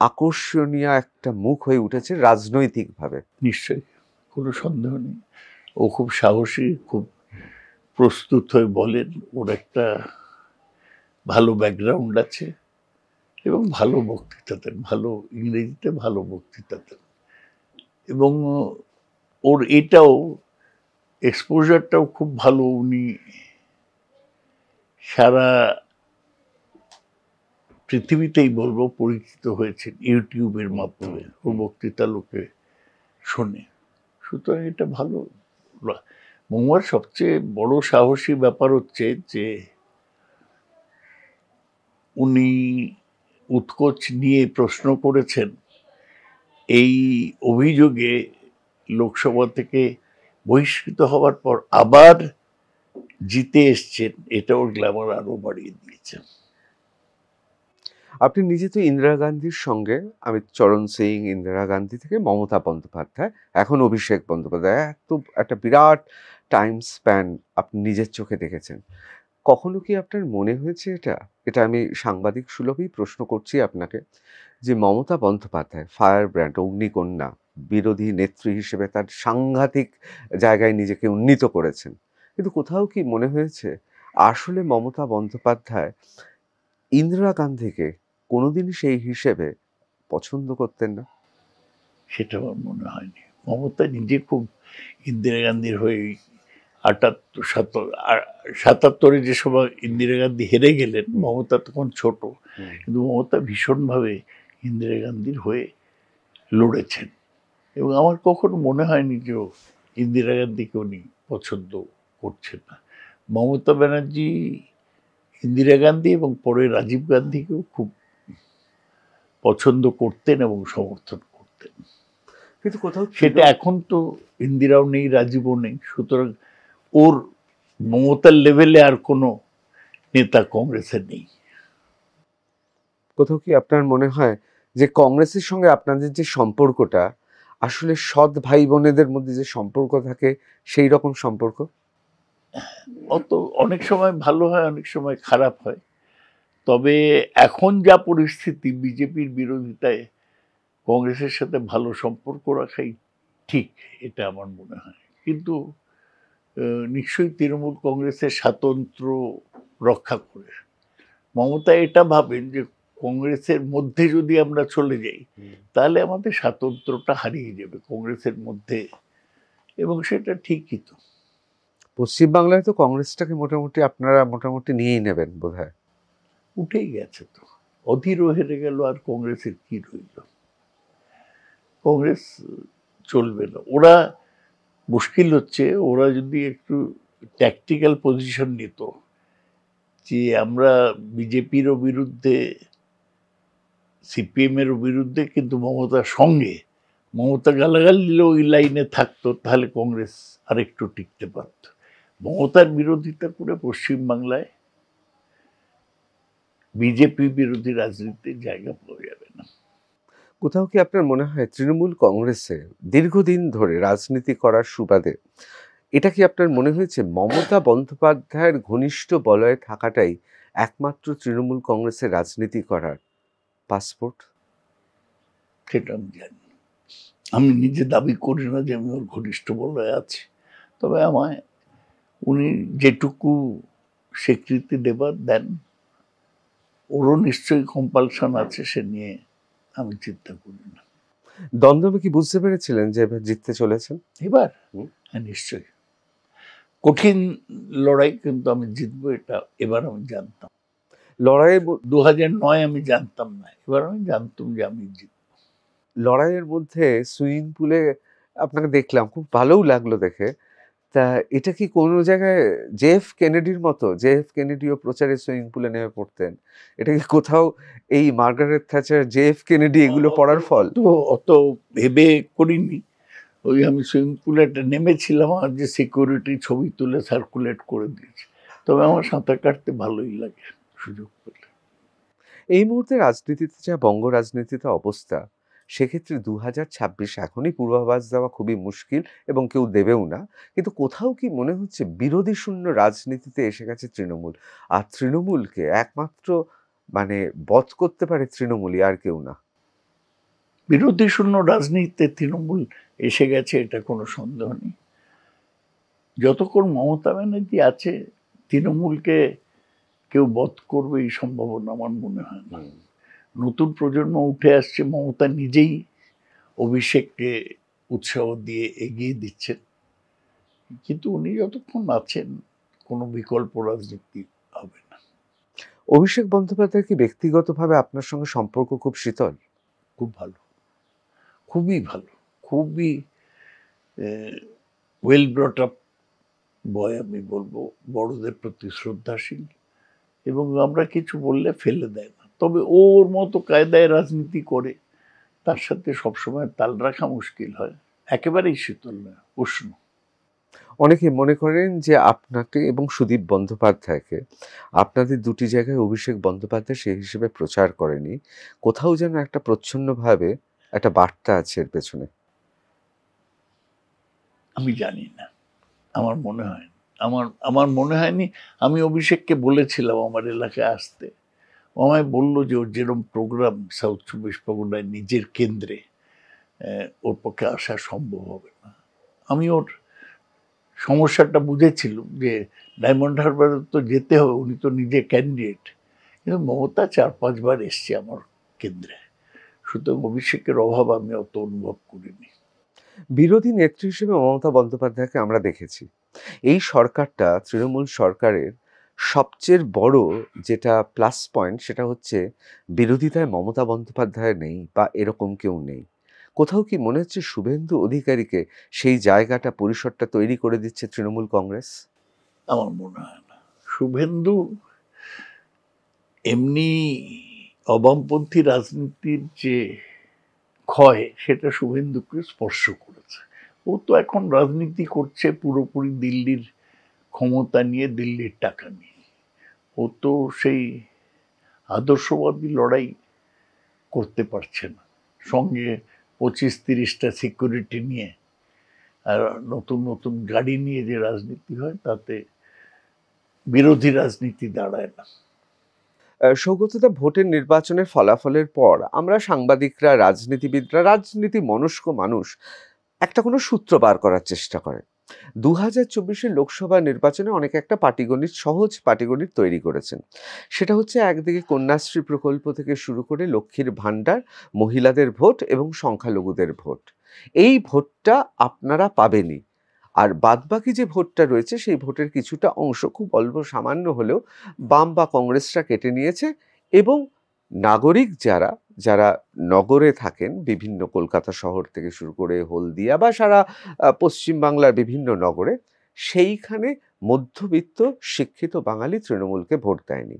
আকর্ষণীয় একটা মুখ হয়ে উঠেছে রাজনৈতিকভাবে নিশ্চয়ই কোনো সন্দেহ নেই ও খুব সাহসী খুব প্রস্তুত হয়ে বলেন ওর একটা ভালো ব্যাকগ্রাউন্ড আছে এবং ভালো বক্তৃতা দেন ভালো ইংরেজিতে ভালো বক্তৃতা দেন এবং ওর এটাও এক্সপোজারটাও খুব ভালো উনি সারা পৃথিবীতেই বলবো পরিচিত হয়েছে ইউটিউবের মাধ্যমে ও বক্তৃতা লোকে শোনে সুতরাং এটা ভালো মহুয়ার সবচেয়ে বড় সাহসী ব্যাপার হচ্ছে যে উনি উৎকোচ নিয়ে প্রশ্ন করেছেন এই অভিযোগে লোকসভা থেকে বহিষ্কৃত হওয়ার পর আবার জিতে এসছেন এটাও গ্ল্যামার আরও বাড়িয়ে দিয়েছেন আপনি নিজে তো ইন্দিরা গান্ধীর সঙ্গে আমি চরণ সিং ইন্দিরা গান্ধী থেকে মমতা বন্দ্যোপাধ্যায় এখন অভিষেক বন্দ্যোপাধ্যায় এত একটা বিরাট টাইম স্প্যান আপনি নিজের চোখে দেখেছেন কখনো কি আপনার মনে হয়েছে এটা এটা আমি সাংবাদিক সুলভেই প্রশ্ন করছি আপনাকে যে মমতা বন্দ্যোপাধ্যায় ফায়ার ব্র্যান্ড অগ্নিকন্যা বিরোধী নেত্রী হিসেবে তার সাংঘাতিক জায়গায় নিজেকে উন্নীত করেছেন কিন্তু কোথাও কি মনে হয়েছে আসলে মমতা বন্দ্যোপাধ্যায় ইন্দিরা গান্ধীকে কোনোদিন সেই হিসেবে পছন্দ করতেন না সেটা আমার মনে হয়নি মমতা নিজে খুব ইন্দিরা গান্ধীর হয়ে আটাত্তর সাত সাতাত্তরে যে সময় ইন্দিরা গান্ধী হেরে গেলেন মমতা তখন ছোট কিন্তু মমতা ভীষণভাবে ইন্দিরা গান্ধীর হয়ে লড়েছেন এবং আমার কখনো মনে হয়নি যে ইন্দিরা গান্ধীকে উনি পছন্দ করছেন না মমতা ব্যানার্জি ইন্দিরা গান্ধী এবং পরে রাজীব গান্ধীকেও খুব পছন্দ করতেন এবং সমর্থন করতেন কিন্তু কোথাও সেটা এখন তো ইন্দিরাও নেই রাজীবও নেই সুতরাং ওর মমতার লেভেলে আর কোনো নেতা কংগ্রেসের নেই কোথাও কি আপনার মনে হয় যে কংগ্রেসের সঙ্গে আপনাদের যে সম্পর্কটা আসলে সৎ ভাই বোনেদের মধ্যে যে সম্পর্ক থাকে সেই রকম সম্পর্ক অত অনেক সময় ভালো হয় অনেক সময় খারাপ হয় তবে এখন যা পরিস্থিতি বিজেপির বিরোধিতায় কংগ্রেসের সাথে ভালো সম্পর্ক রাখাই ঠিক এটা আমার মনে হয় কিন্তু নিশ্চয়ই তৃণমূল কংগ্রেসের স্বাতন্ত্র রক্ষা করে মমতা এটা ভাবেন যে কংগ্রেসের মধ্যে যদি আমরা চলে যাই তাহলে আমাদের স্বাতন্ত্রটা হারিয়ে যাবে কংগ্রেসের মধ্যে এবং সেটা ঠিকই তো পশ্চিমবাংলায় তো কংগ্রেসটাকে মোটামুটি আপনারা মোটামুটি নিয়েই নেবেন বোধ হয় উঠেই গেছে তো অধীর হেরে গেল আর কংগ্রেসের কি রইল কংগ্রেস চলবে না ওরা মুশকিল হচ্ছে ওরা যদি একটু ট্যাকটিক্যাল পজিশন নিত যে আমরা বিজেপিরও বিরুদ্ধে সিপিএমেরও বিরুদ্ধে কিন্তু মমতার সঙ্গে মমতা গালাগাল ওই লাইনে থাকতো তাহলে কংগ্রেস আরেকটু টিকতে পারতো মমতার বিরোধিতা করে পশ্চিমবাংলায় বিজেপি বিরোধী রাজনীতির জায়গা পড়ে যাবে না কোথাও কি আপনার মনে হয় তৃণমূল কংগ্রেসে দীর্ঘদিন ধরে রাজনীতি করার সুবাদে এটা কি আপনার মনে হয়েছে মমতা বন্দ্যোপাধ্যায়ের ঘনিষ্ঠ বলয়ে থাকাটাই একমাত্র তৃণমূল কংগ্রেসে রাজনীতি করার পাসপোর্ট সেটা আমি জানি আমি নিজে দাবি করি না যে আমি ওর ঘনিষ্ঠ বলয়ে আছি তবে আমায় উনি যেটুকু স্বীকৃতি দেবার দেন ওরও নিশ্চয়ই কম্পালশন আছে সে নিয়ে আমি চিন্তা করি না দ্বন্দ্বে কি বুঝতে পেরেছিলেন যে এবার জিততে চলেছেন এবার হ্যাঁ নিশ্চয়ই কঠিন লড়াই কিন্তু আমি জিতবো এটা এবার আমি জানতাম লড়াইয়ের দু নয় আমি জানতাম না এবার আমি জানতাম যে আমি জিতব লড়াইয়ের মধ্যে সুইমিং পুলে আপনাকে দেখলাম খুব ভালোও লাগলো দেখে তা এটা কি কোনো জায়গায় জেফ কেনেডির মতো জেফ কেনেডিও প্রচারে সুইমিং পুলে নেমে পড়তেন এটা কি কোথাও এই মার্গারেট থ্যাচার জেফ কেনেডি এগুলো পড়ার ফল তো অত ভেবে করিনি ওই আমি সুইমিং পুলে নেমেছিলাম আর যে সিকিউরিটি ছবি তুলে সার্কুলেট করে দিয়েছি তবে আমার সাঁতার কাটতে ভালোই লাগে সুযোগ পেলে এই মুহূর্তে রাজনীতিতে যা বঙ্গ রাজনীতিতে অবস্থা সেক্ষেত্রে দু হাজার ছাব্বিশ এখনই পূর্বাভাস দেওয়া খুবই মুশকিল এবং কেউ দেবেও না কিন্তু কোথাও কি মনে হচ্ছে বিরোধী শূন্য রাজনীতিতে এসে গেছে তৃণমূল আর তৃণমূলকে একমাত্র মানে বধ করতে পারে তৃণমূলই আর কেউ না বিরোধী শূন্য রাজনীতিতে তৃণমূল এসে গেছে এটা কোনো সন্দেহ নেই যতক্ষণ মমতা ব্যানার্জি আছে তৃণমূলকে কেউ বধ করবে এই সম্ভাবনা আমার মনে হয় না নতুন প্রজন্ম উঠে আসছে মমতা নিজেই অভিষেককে উৎসাহ দিয়ে এগিয়ে দিচ্ছেন কিন্তু উনি যতক্ষণ আছেন কোনো বিকল্প রাজনীতি হবে না অভিষেক বন্দ্যোপাধ্যায় কি ব্যক্তিগতভাবে আপনার সঙ্গে সম্পর্ক খুব শীতল খুব ভালো খুবই ভালো খুবই ওয়েল ব্রট আপ বয় আমি বলবো বড়দের প্রতি শ্রদ্ধাশীল এবং আমরা কিছু বললে ফেলে দেন তবে ওর মতো কায়দায় রাজনীতি করে তার সাথে সবসময় তাল রাখা মুশকিল হয় একেবারেই শীতল নয় উষ্ণ অনেকে মনে করেন যে আপনাকে এবং সুদীপ বন্দ্যোপাধ্যায়কে আপনাদের দুটি জায়গায় অভিষেক বন্দ্যোপাধ্যায় সেই হিসেবে প্রচার করেনি কোথাও যেন একটা প্রচ্ছন্নভাবে একটা বার্তা আছে এর পেছনে আমি জানি না আমার মনে হয় আমার আমার মনে হয়নি আমি অভিষেককে বলেছিলাম আমার এলাকায় আসতে আমায় বললো যে ওর যেরকম প্রোগ্রাম সাউথ চব্বিশ পরগনায় নিজের কেন্দ্রে ওর পক্ষে আসা সম্ভব হবে না আমি ওর সমস্যাটা বুঝেছিলাম যে ডায়মন্ড হারবার তো যেতে হবে উনি তো নিজে ক্যান্ডিডেট কিন্তু মমতা চার পাঁচবার এসছে আমার কেন্দ্রে সুতরাং অভিষেকের অভাব আমি অত অনুভব করিনি বিরোধী নেত্রী হিসেবে মমতা বন্দ্যোপাধ্যায়কে আমরা দেখেছি এই সরকারটা তৃণমূল সরকারের সবচেয়ে বড় যেটা প্লাস পয়েন্ট সেটা হচ্ছে বিরোধিতায় মমতা বন্দ্যোপাধ্যায় নেই বা এরকম কেউ নেই কোথাও কি মনে হচ্ছে শুভেন্দু অধিকারীকে সেই জায়গাটা পরিসরটা তৈরি করে দিচ্ছে তৃণমূল কংগ্রেস আমার মনে হয় না শুভেন্দু এমনি অবামপন্থী রাজনীতির যে ক্ষয় সেটা শুভেন্দুকে স্পর্শ করেছে ও তো এখন রাজনীতি করছে পুরোপুরি দিল্লির ক্ষমতা নিয়ে দিল্লির টাকা নিয়ে ও তো সেই আদর্শবাদী লড়াই করতে পারছে না সঙ্গে পঁচিশ তিরিশটা সিকিউরিটি নিয়ে আর নতুন নতুন গাড়ি নিয়ে যে রাজনীতি হয় তাতে বিরোধী রাজনীতি দাঁড়ায় না সৌগতদা ভোটের নির্বাচনের ফলাফলের পর আমরা সাংবাদিকরা রাজনীতিবিদরা রাজনীতি মনস্ক মানুষ একটা কোনো সূত্র বার করার চেষ্টা করেন দু হাজার চব্বিশের লোকসভা নির্বাচনে অনেকে একটা পাটিগণিত সহজ পাটিগণিত তৈরি করেছেন সেটা হচ্ছে একদিকে কন্যাশ্রী প্রকল্প থেকে শুরু করে লক্ষ্মীর ভাণ্ডার মহিলাদের ভোট এবং সংখ্যালঘুদের ভোট এই ভোটটা আপনারা পাবেনই আর বাদবাকি যে ভোটটা রয়েছে সেই ভোটের কিছুটা অংশ খুব অল্প সামান্য হলেও বাম বা কংগ্রেসরা কেটে নিয়েছে এবং নাগরিক যারা যারা নগরে থাকেন বিভিন্ন কলকাতা শহর থেকে শুরু করে হলদিয়া বা সারা পশ্চিমবাংলার বিভিন্ন নগরে সেইখানে মধ্যবিত্ত শিক্ষিত বাঙালি তৃণমূলকে ভোট দেয়নি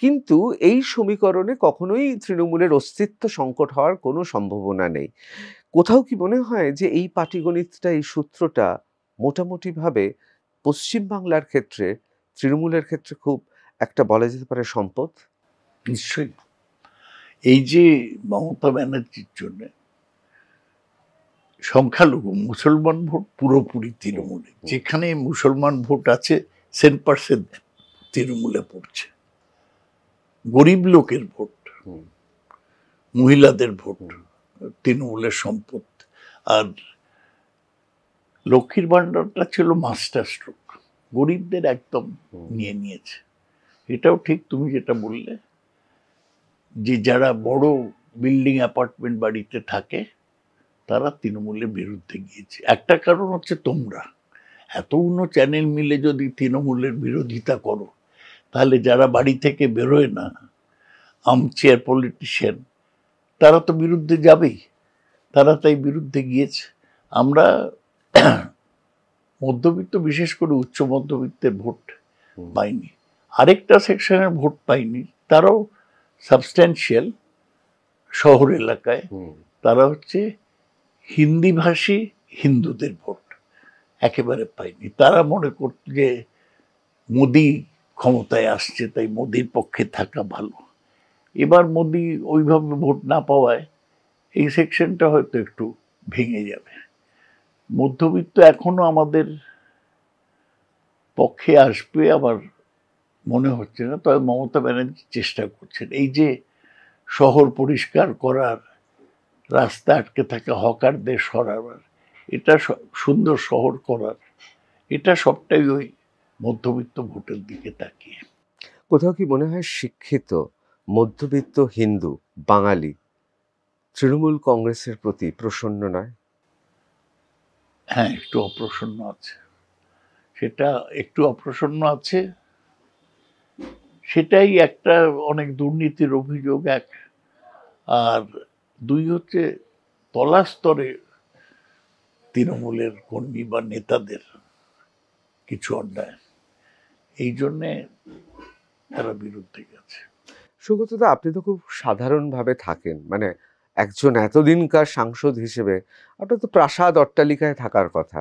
কিন্তু এই সমীকরণে কখনোই তৃণমূলের অস্তিত্ব সংকট হওয়ার কোনো সম্ভাবনা নেই কোথাও কি মনে হয় যে এই পাটিগণিতটা এই সূত্রটা মোটামুটিভাবে পশ্চিমবাংলার ক্ষেত্রে তৃণমূলের ক্ষেত্রে খুব একটা বলা যেতে পারে সম্পদ নিশ্চয়ই এই যে মমতা ব্যানার্জির জন্য সংখ্যালঘু মুসলমান ভোট পুরোপুরি তৃণমূলে যেখানে মুসলমান ভোট আছে সেন পার্সেন্ট তৃণমূলে পড়ছে গরিব লোকের ভোট মহিলাদের ভোট তৃণমূলের সম্পদ আর লক্ষ্মীর ভাণ্ডারটা ছিল মাস্টার স্ট্রোক গরিবদের একদম নিয়ে নিয়েছে এটাও ঠিক তুমি যেটা বললে যে যারা বড় বিল্ডিং অ্যাপার্টমেন্ট বাড়িতে থাকে তারা তৃণমূলের বিরুদ্ধে গিয়েছে একটা কারণ হচ্ছে তোমরা এত অন্য চ্যানেল মিলে যদি তৃণমূলের বিরোধিতা করো তাহলে যারা বাড়ি থেকে বেরোয় না আমচেয়ার পলিটিশিয়ান তারা তো বিরুদ্ধে যাবেই তারা তাই বিরুদ্ধে গিয়েছে আমরা মধ্যবিত্ত বিশেষ করে উচ্চ মধ্যবিত্তের ভোট পাইনি আরেকটা সেকশনের ভোট পাইনি তারাও সাবস্ট্যান্সিয়াল শহর এলাকায় তারা হচ্ছে হিন্দিভাষী হিন্দুদের ভোট একেবারে পায়নি তারা মনে করত যে মোদি ক্ষমতায় আসছে তাই মোদির পক্ষে থাকা ভালো এবার মোদি ওইভাবে ভোট না পাওয়ায় এই সেকশনটা হয়তো একটু ভেঙে যাবে মধ্যবিত্ত এখনও আমাদের পক্ষে আসবে আবার মনে হচ্ছে না তবে মমতা ব্যানার্জি চেষ্টা করছেন এই যে শহর পরিষ্কার করার রাস্তা আটকে থাকা হকারদের সরাবার এটা সুন্দর শহর করার এটা সবটাই ওই মধ্যবিত্ত ভোটের দিকে তাকিয়ে কোথাও কি মনে হয় শিক্ষিত মধ্যবিত্ত হিন্দু বাঙালি তৃণমূল কংগ্রেসের প্রতি প্রসন্ন নয় হ্যাঁ একটু অপ্রসন্ন আছে সেটা একটু অপ্রসন্ন আছে সেটাই একটা অনেক দুর্নীতির অভিযোগ এক আর দুই হচ্ছে তলা স্তরে তৃণমূলের কর্মী বা নেতাদের কিছু অন্যায় এই জন্যে তারা বিরুদ্ধে গেছে সুগতদা আপনি তো খুব সাধারণভাবে থাকেন মানে একজন এতদিনকার সাংসদ হিসেবে আপনার তো প্রাসাদ অট্টালিকায় থাকার কথা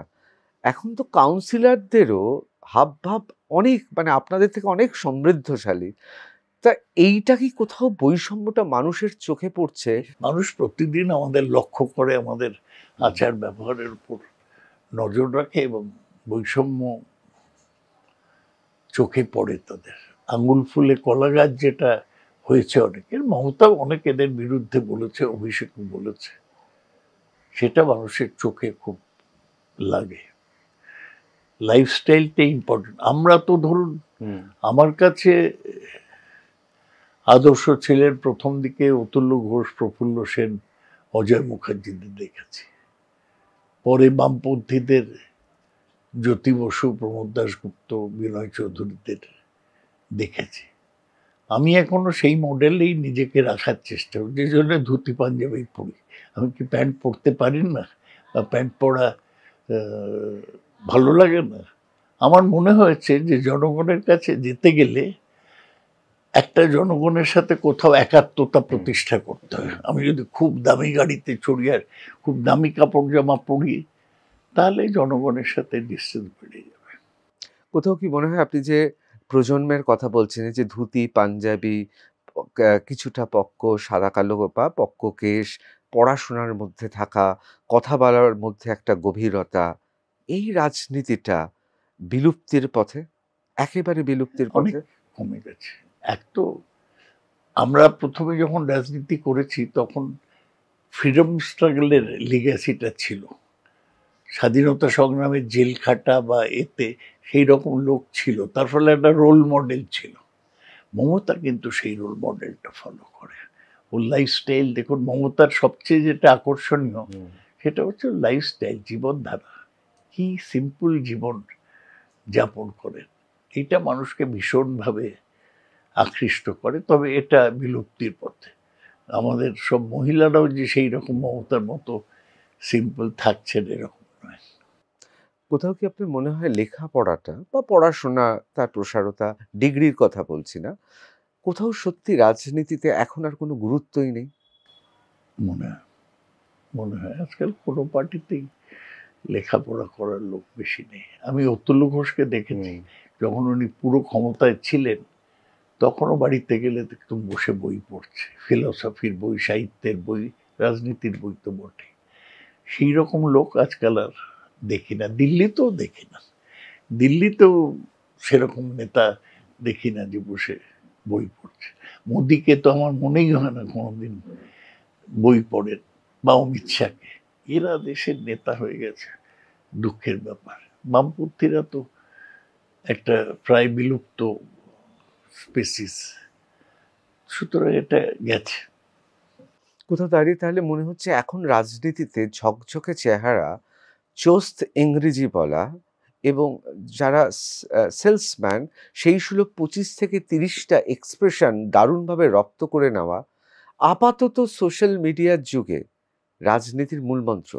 এখন তো কাউন্সিলারদেরও হাব ভাব অনেক মানে আপনাদের থেকে অনেক সমৃদ্ধশালী তা এইটা কি কোথাও বৈষম্যটা মানুষের চোখে পড়ছে মানুষ প্রতিদিন আমাদের লক্ষ্য করে আমাদের আচার ব্যবহারের উপর নজর রাখে এবং বৈষম্য চোখে পড়ে তাদের আঙুল ফুলে কলা গাছ যেটা হয়েছে অনেকের মমতাও অনেক এদের বিরুদ্ধে বলেছে অভিষেক বলেছে সেটা মানুষের চোখে খুব লাগে লাইফস্টাইলটা ইম্পর্টেন্ট আমরা তো ধরুন আমার কাছে আদর্শ ছিলেন প্রথম দিকে অতুল্য ঘোষ প্রফুল্ল সেন অজয় মুখার্জিদের দেখেছি পরে বামপন্থীদের জ্যোতি বসু প্রমোদ দাশগুপ্ত বিনয় চৌধুরীদের দেখেছি আমি এখনো সেই মডেলেই নিজেকে রাখার চেষ্টা করি যে জন্য ধুতি পাঞ্জাবি পরি আমি কি প্যান্ট পরতে পারি না বা প্যান্ট পরা ভালো লাগে না আমার মনে হয়েছে যে জনগণের কাছে যেতে গেলে একটা জনগণের সাথে কোথাও একাত্মতা প্রতিষ্ঠা করতে হয় আমি যদি খুব দামি গাড়িতে চড়ি আর খুব দামি কাপড় জামা পরি তাহলে জনগণের সাথে ডিস্টেন্স বেড়ে যাবে কোথাও কি মনে হয় আপনি যে প্রজন্মের কথা বলছেন যে ধুতি পাঞ্জাবি কিছুটা পক্ক সাদা কালো বা পক্ক কেশ পড়াশোনার মধ্যে থাকা কথা বলার মধ্যে একটা গভীরতা এই রাজনীতিটা বিলুপ্তির পথে একেবারে বিলুপ্তির পথে কমে গেছে এক তো আমরা প্রথমে যখন রাজনীতি করেছি তখন ফ্রিডম স্ট্রাগলের লিগ্যাসিটা ছিল স্বাধীনতা সংগ্রামের জেল খাটা বা এতে সেই রকম লোক ছিল তার ফলে একটা রোল মডেল ছিল মমতা কিন্তু সেই রোল মডেলটা ফলো করে ওর লাইফস্টাইল দেখুন মমতার সবচেয়ে যেটা আকর্ষণীয় সেটা হচ্ছে লাইফস্টাইল জীবনধারা কি সিম্পল জীবন যাপন করেন এটা মানুষকে ভীষণভাবে আকৃষ্ট করে তবে এটা বিলুপ্তির পথে আমাদের সব মহিলারাও যে সেই রকম মমতার মতো সিম্পল থাকছেন এরকম কোথাও কি আপনার মনে হয় লেখাপড়াটা বা পড়াশোনা তার প্রসারতা ডিগ্রির কথা বলছি না কোথাও সত্যি রাজনীতিতে এখন আর কোনো গুরুত্বই নেই মনে হয় মনে হয় আজকাল কোনো পার্টিতেই লেখাপড়া করার লোক বেশি নেই আমি অতুল্য ঘোষকে দেখেছি যখন উনি পুরো ক্ষমতায় ছিলেন তখনও বাড়িতে গেলে একটু বসে বই পড়ছে ফিলসফির বই সাহিত্যের বই রাজনীতির বই তো বটে সেই রকম লোক আজকাল আর দেখি না দিল্লিতেও দেখি না দিল্লিতেও সেরকম নেতা দেখি না যে বসে বই পড়ছে মোদিকে তো আমার মনেই হয় না কোনোদিন বই পড়েন বা অমিত শাহকে এরা দেশের নেতা হয়ে গেছে দুঃখের ব্যাপার বামপন্থীরা তো একটা প্রায় বিলুপ্ত স্পেসিস সুতরাং এটা গেছে কোথাও দাঁড়িয়ে তাহলে মনে হচ্ছে এখন রাজনীতিতে ঝকঝকে চেহারা চোস্ত ইংরেজি বলা এবং যারা সেলসম্যান সেই সুলো পঁচিশ থেকে তিরিশটা এক্সপ্রেশন দারুণভাবে রপ্ত করে নেওয়া আপাতত সোশ্যাল মিডিয়ার যুগে রাজনীতির মূল মন্ত্র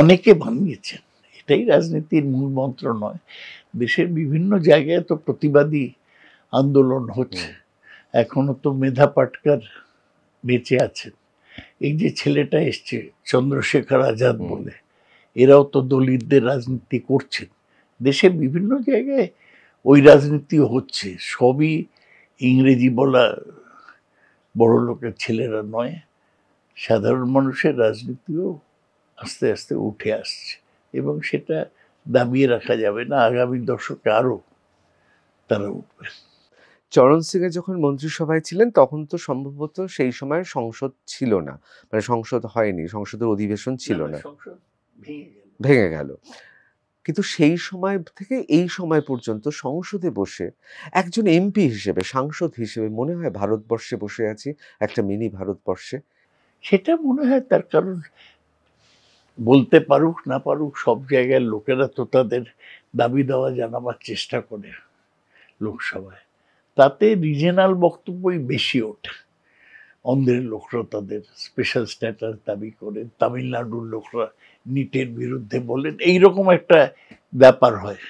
অনেকে বানিয়েছেন এটাই রাজনীতির মূল মন্ত্র নয় দেশের বিভিন্ন জায়গায় তো প্রতিবাদী আন্দোলন হচ্ছে এখনো তো মেধা পাটকার বেঁচে আছেন এই যে ছেলেটা এসছে চন্দ্রশেখর আজাদ বলে এরাও তো দলিতদের রাজনীতি করছেন দেশের বিভিন্ন জায়গায় ওই রাজনীতি হচ্ছে সবই ইংরেজি বলা বড় লোকের ছেলেরা নয় সাধারণ মানুষের রাজনীতিও আস্তে আস্তে উঠে আসছে এবং সেটা দাবিয়ে রাখা যাবে না আগামী দশকে আরও তারা উঠবে চরণ এ যখন মন্ত্রিসভায় ছিলেন তখন তো সম্ভবত সেই সময় সংসদ ছিল না মানে সংসদ হয়নি সংসদের অধিবেশন ছিল না ভেঙে গেল কিন্তু সেই সময় থেকে এই সময় পর্যন্ত সংসদে বসে একজন এমপি হিসেবে সাংসদ হিসেবে মনে হয় ভারতবর্ষে বসে আছি একটা মিনি ভারতবর্ষে সেটা মনে হয় তার কারণ বলতে পারুক না পারুক সব জায়গায় লোকেরা তো তাদের দাবি দাওয়া জানাবার চেষ্টা করে লোকসভায় তাতে রিজেনাল বক্তব্যই বেশি ওঠে অন্ধ্রের লোকরা তাদের স্পেশাল স্ট্যাটাস দাবি করে তামিলনাড়ুর লোকরা নিটের বিরুদ্ধে বলেন এইরকম একটা ব্যাপার হয়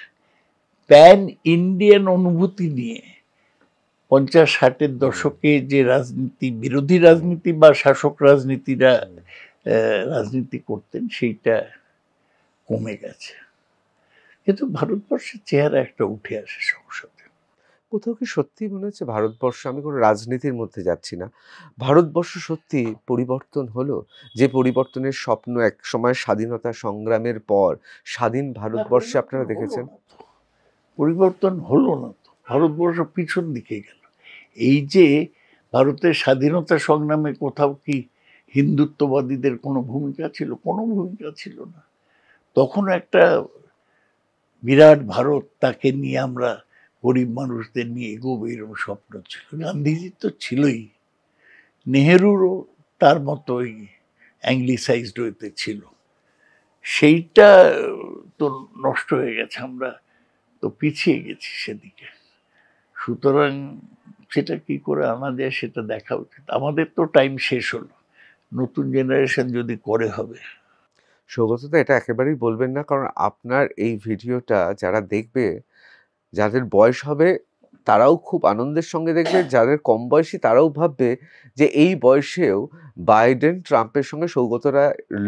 প্যান ইন্ডিয়ান অনুভূতি নিয়ে পঞ্চাশ ষাটের দশকে যে রাজনীতি বিরোধী রাজনীতি বা শাসক রাজনীতিরা রাজনীতি করতেন সেইটা কমে গেছে কিন্তু ভারতবর্ষের চেহারা একটা উঠে আসে সংসদে কোথাও কি সত্যি মনে হচ্ছে ভারতবর্ষ আমি কোনো রাজনীতির মধ্যে যাচ্ছি না ভারতবর্ষ সত্যি পরিবর্তন হলো যে পরিবর্তনের স্বপ্ন এক সময় স্বাধীনতা সংগ্রামের পর স্বাধীন ভারতবর্ষে আপনারা দেখেছেন পরিবর্তন হলো না তো ভারতবর্ষ পিছন দিকে গেল এই যে ভারতের স্বাধীনতা সংগ্রামে কোথাও কি হিন্দুত্ববাদীদের কোনো ভূমিকা ছিল কোনো ভূমিকা ছিল না তখন একটা বিরাট ভারত তাকে নিয়ে আমরা গরিব মানুষদের নিয়ে এগোবে এরকম স্বপ্ন ছিল গান্ধীজির তো ছিলই নেহরুরও তার মতো ওই অ্যাংলিসাইজড হইতে ছিল সেইটা তো নষ্ট হয়ে গেছে আমরা তো পিছিয়ে গেছি সেদিকে সুতরাং সেটা কি করে আনা যায় সেটা দেখা উচিত আমাদের তো টাইম শেষ হলো নতুন জেনারেশন যদি করে হবে সৌগতদা এটা একেবারেই বলবেন না কারণ আপনার এই ভিডিওটা যারা দেখবে যাদের বয়স হবে তারাও খুব আনন্দের সঙ্গে দেখবে যাদের কম বয়সী তারাও ভাববে যে এই বয়সেও বাইডেন ট্রাম্পের সঙ্গে সৌগতরা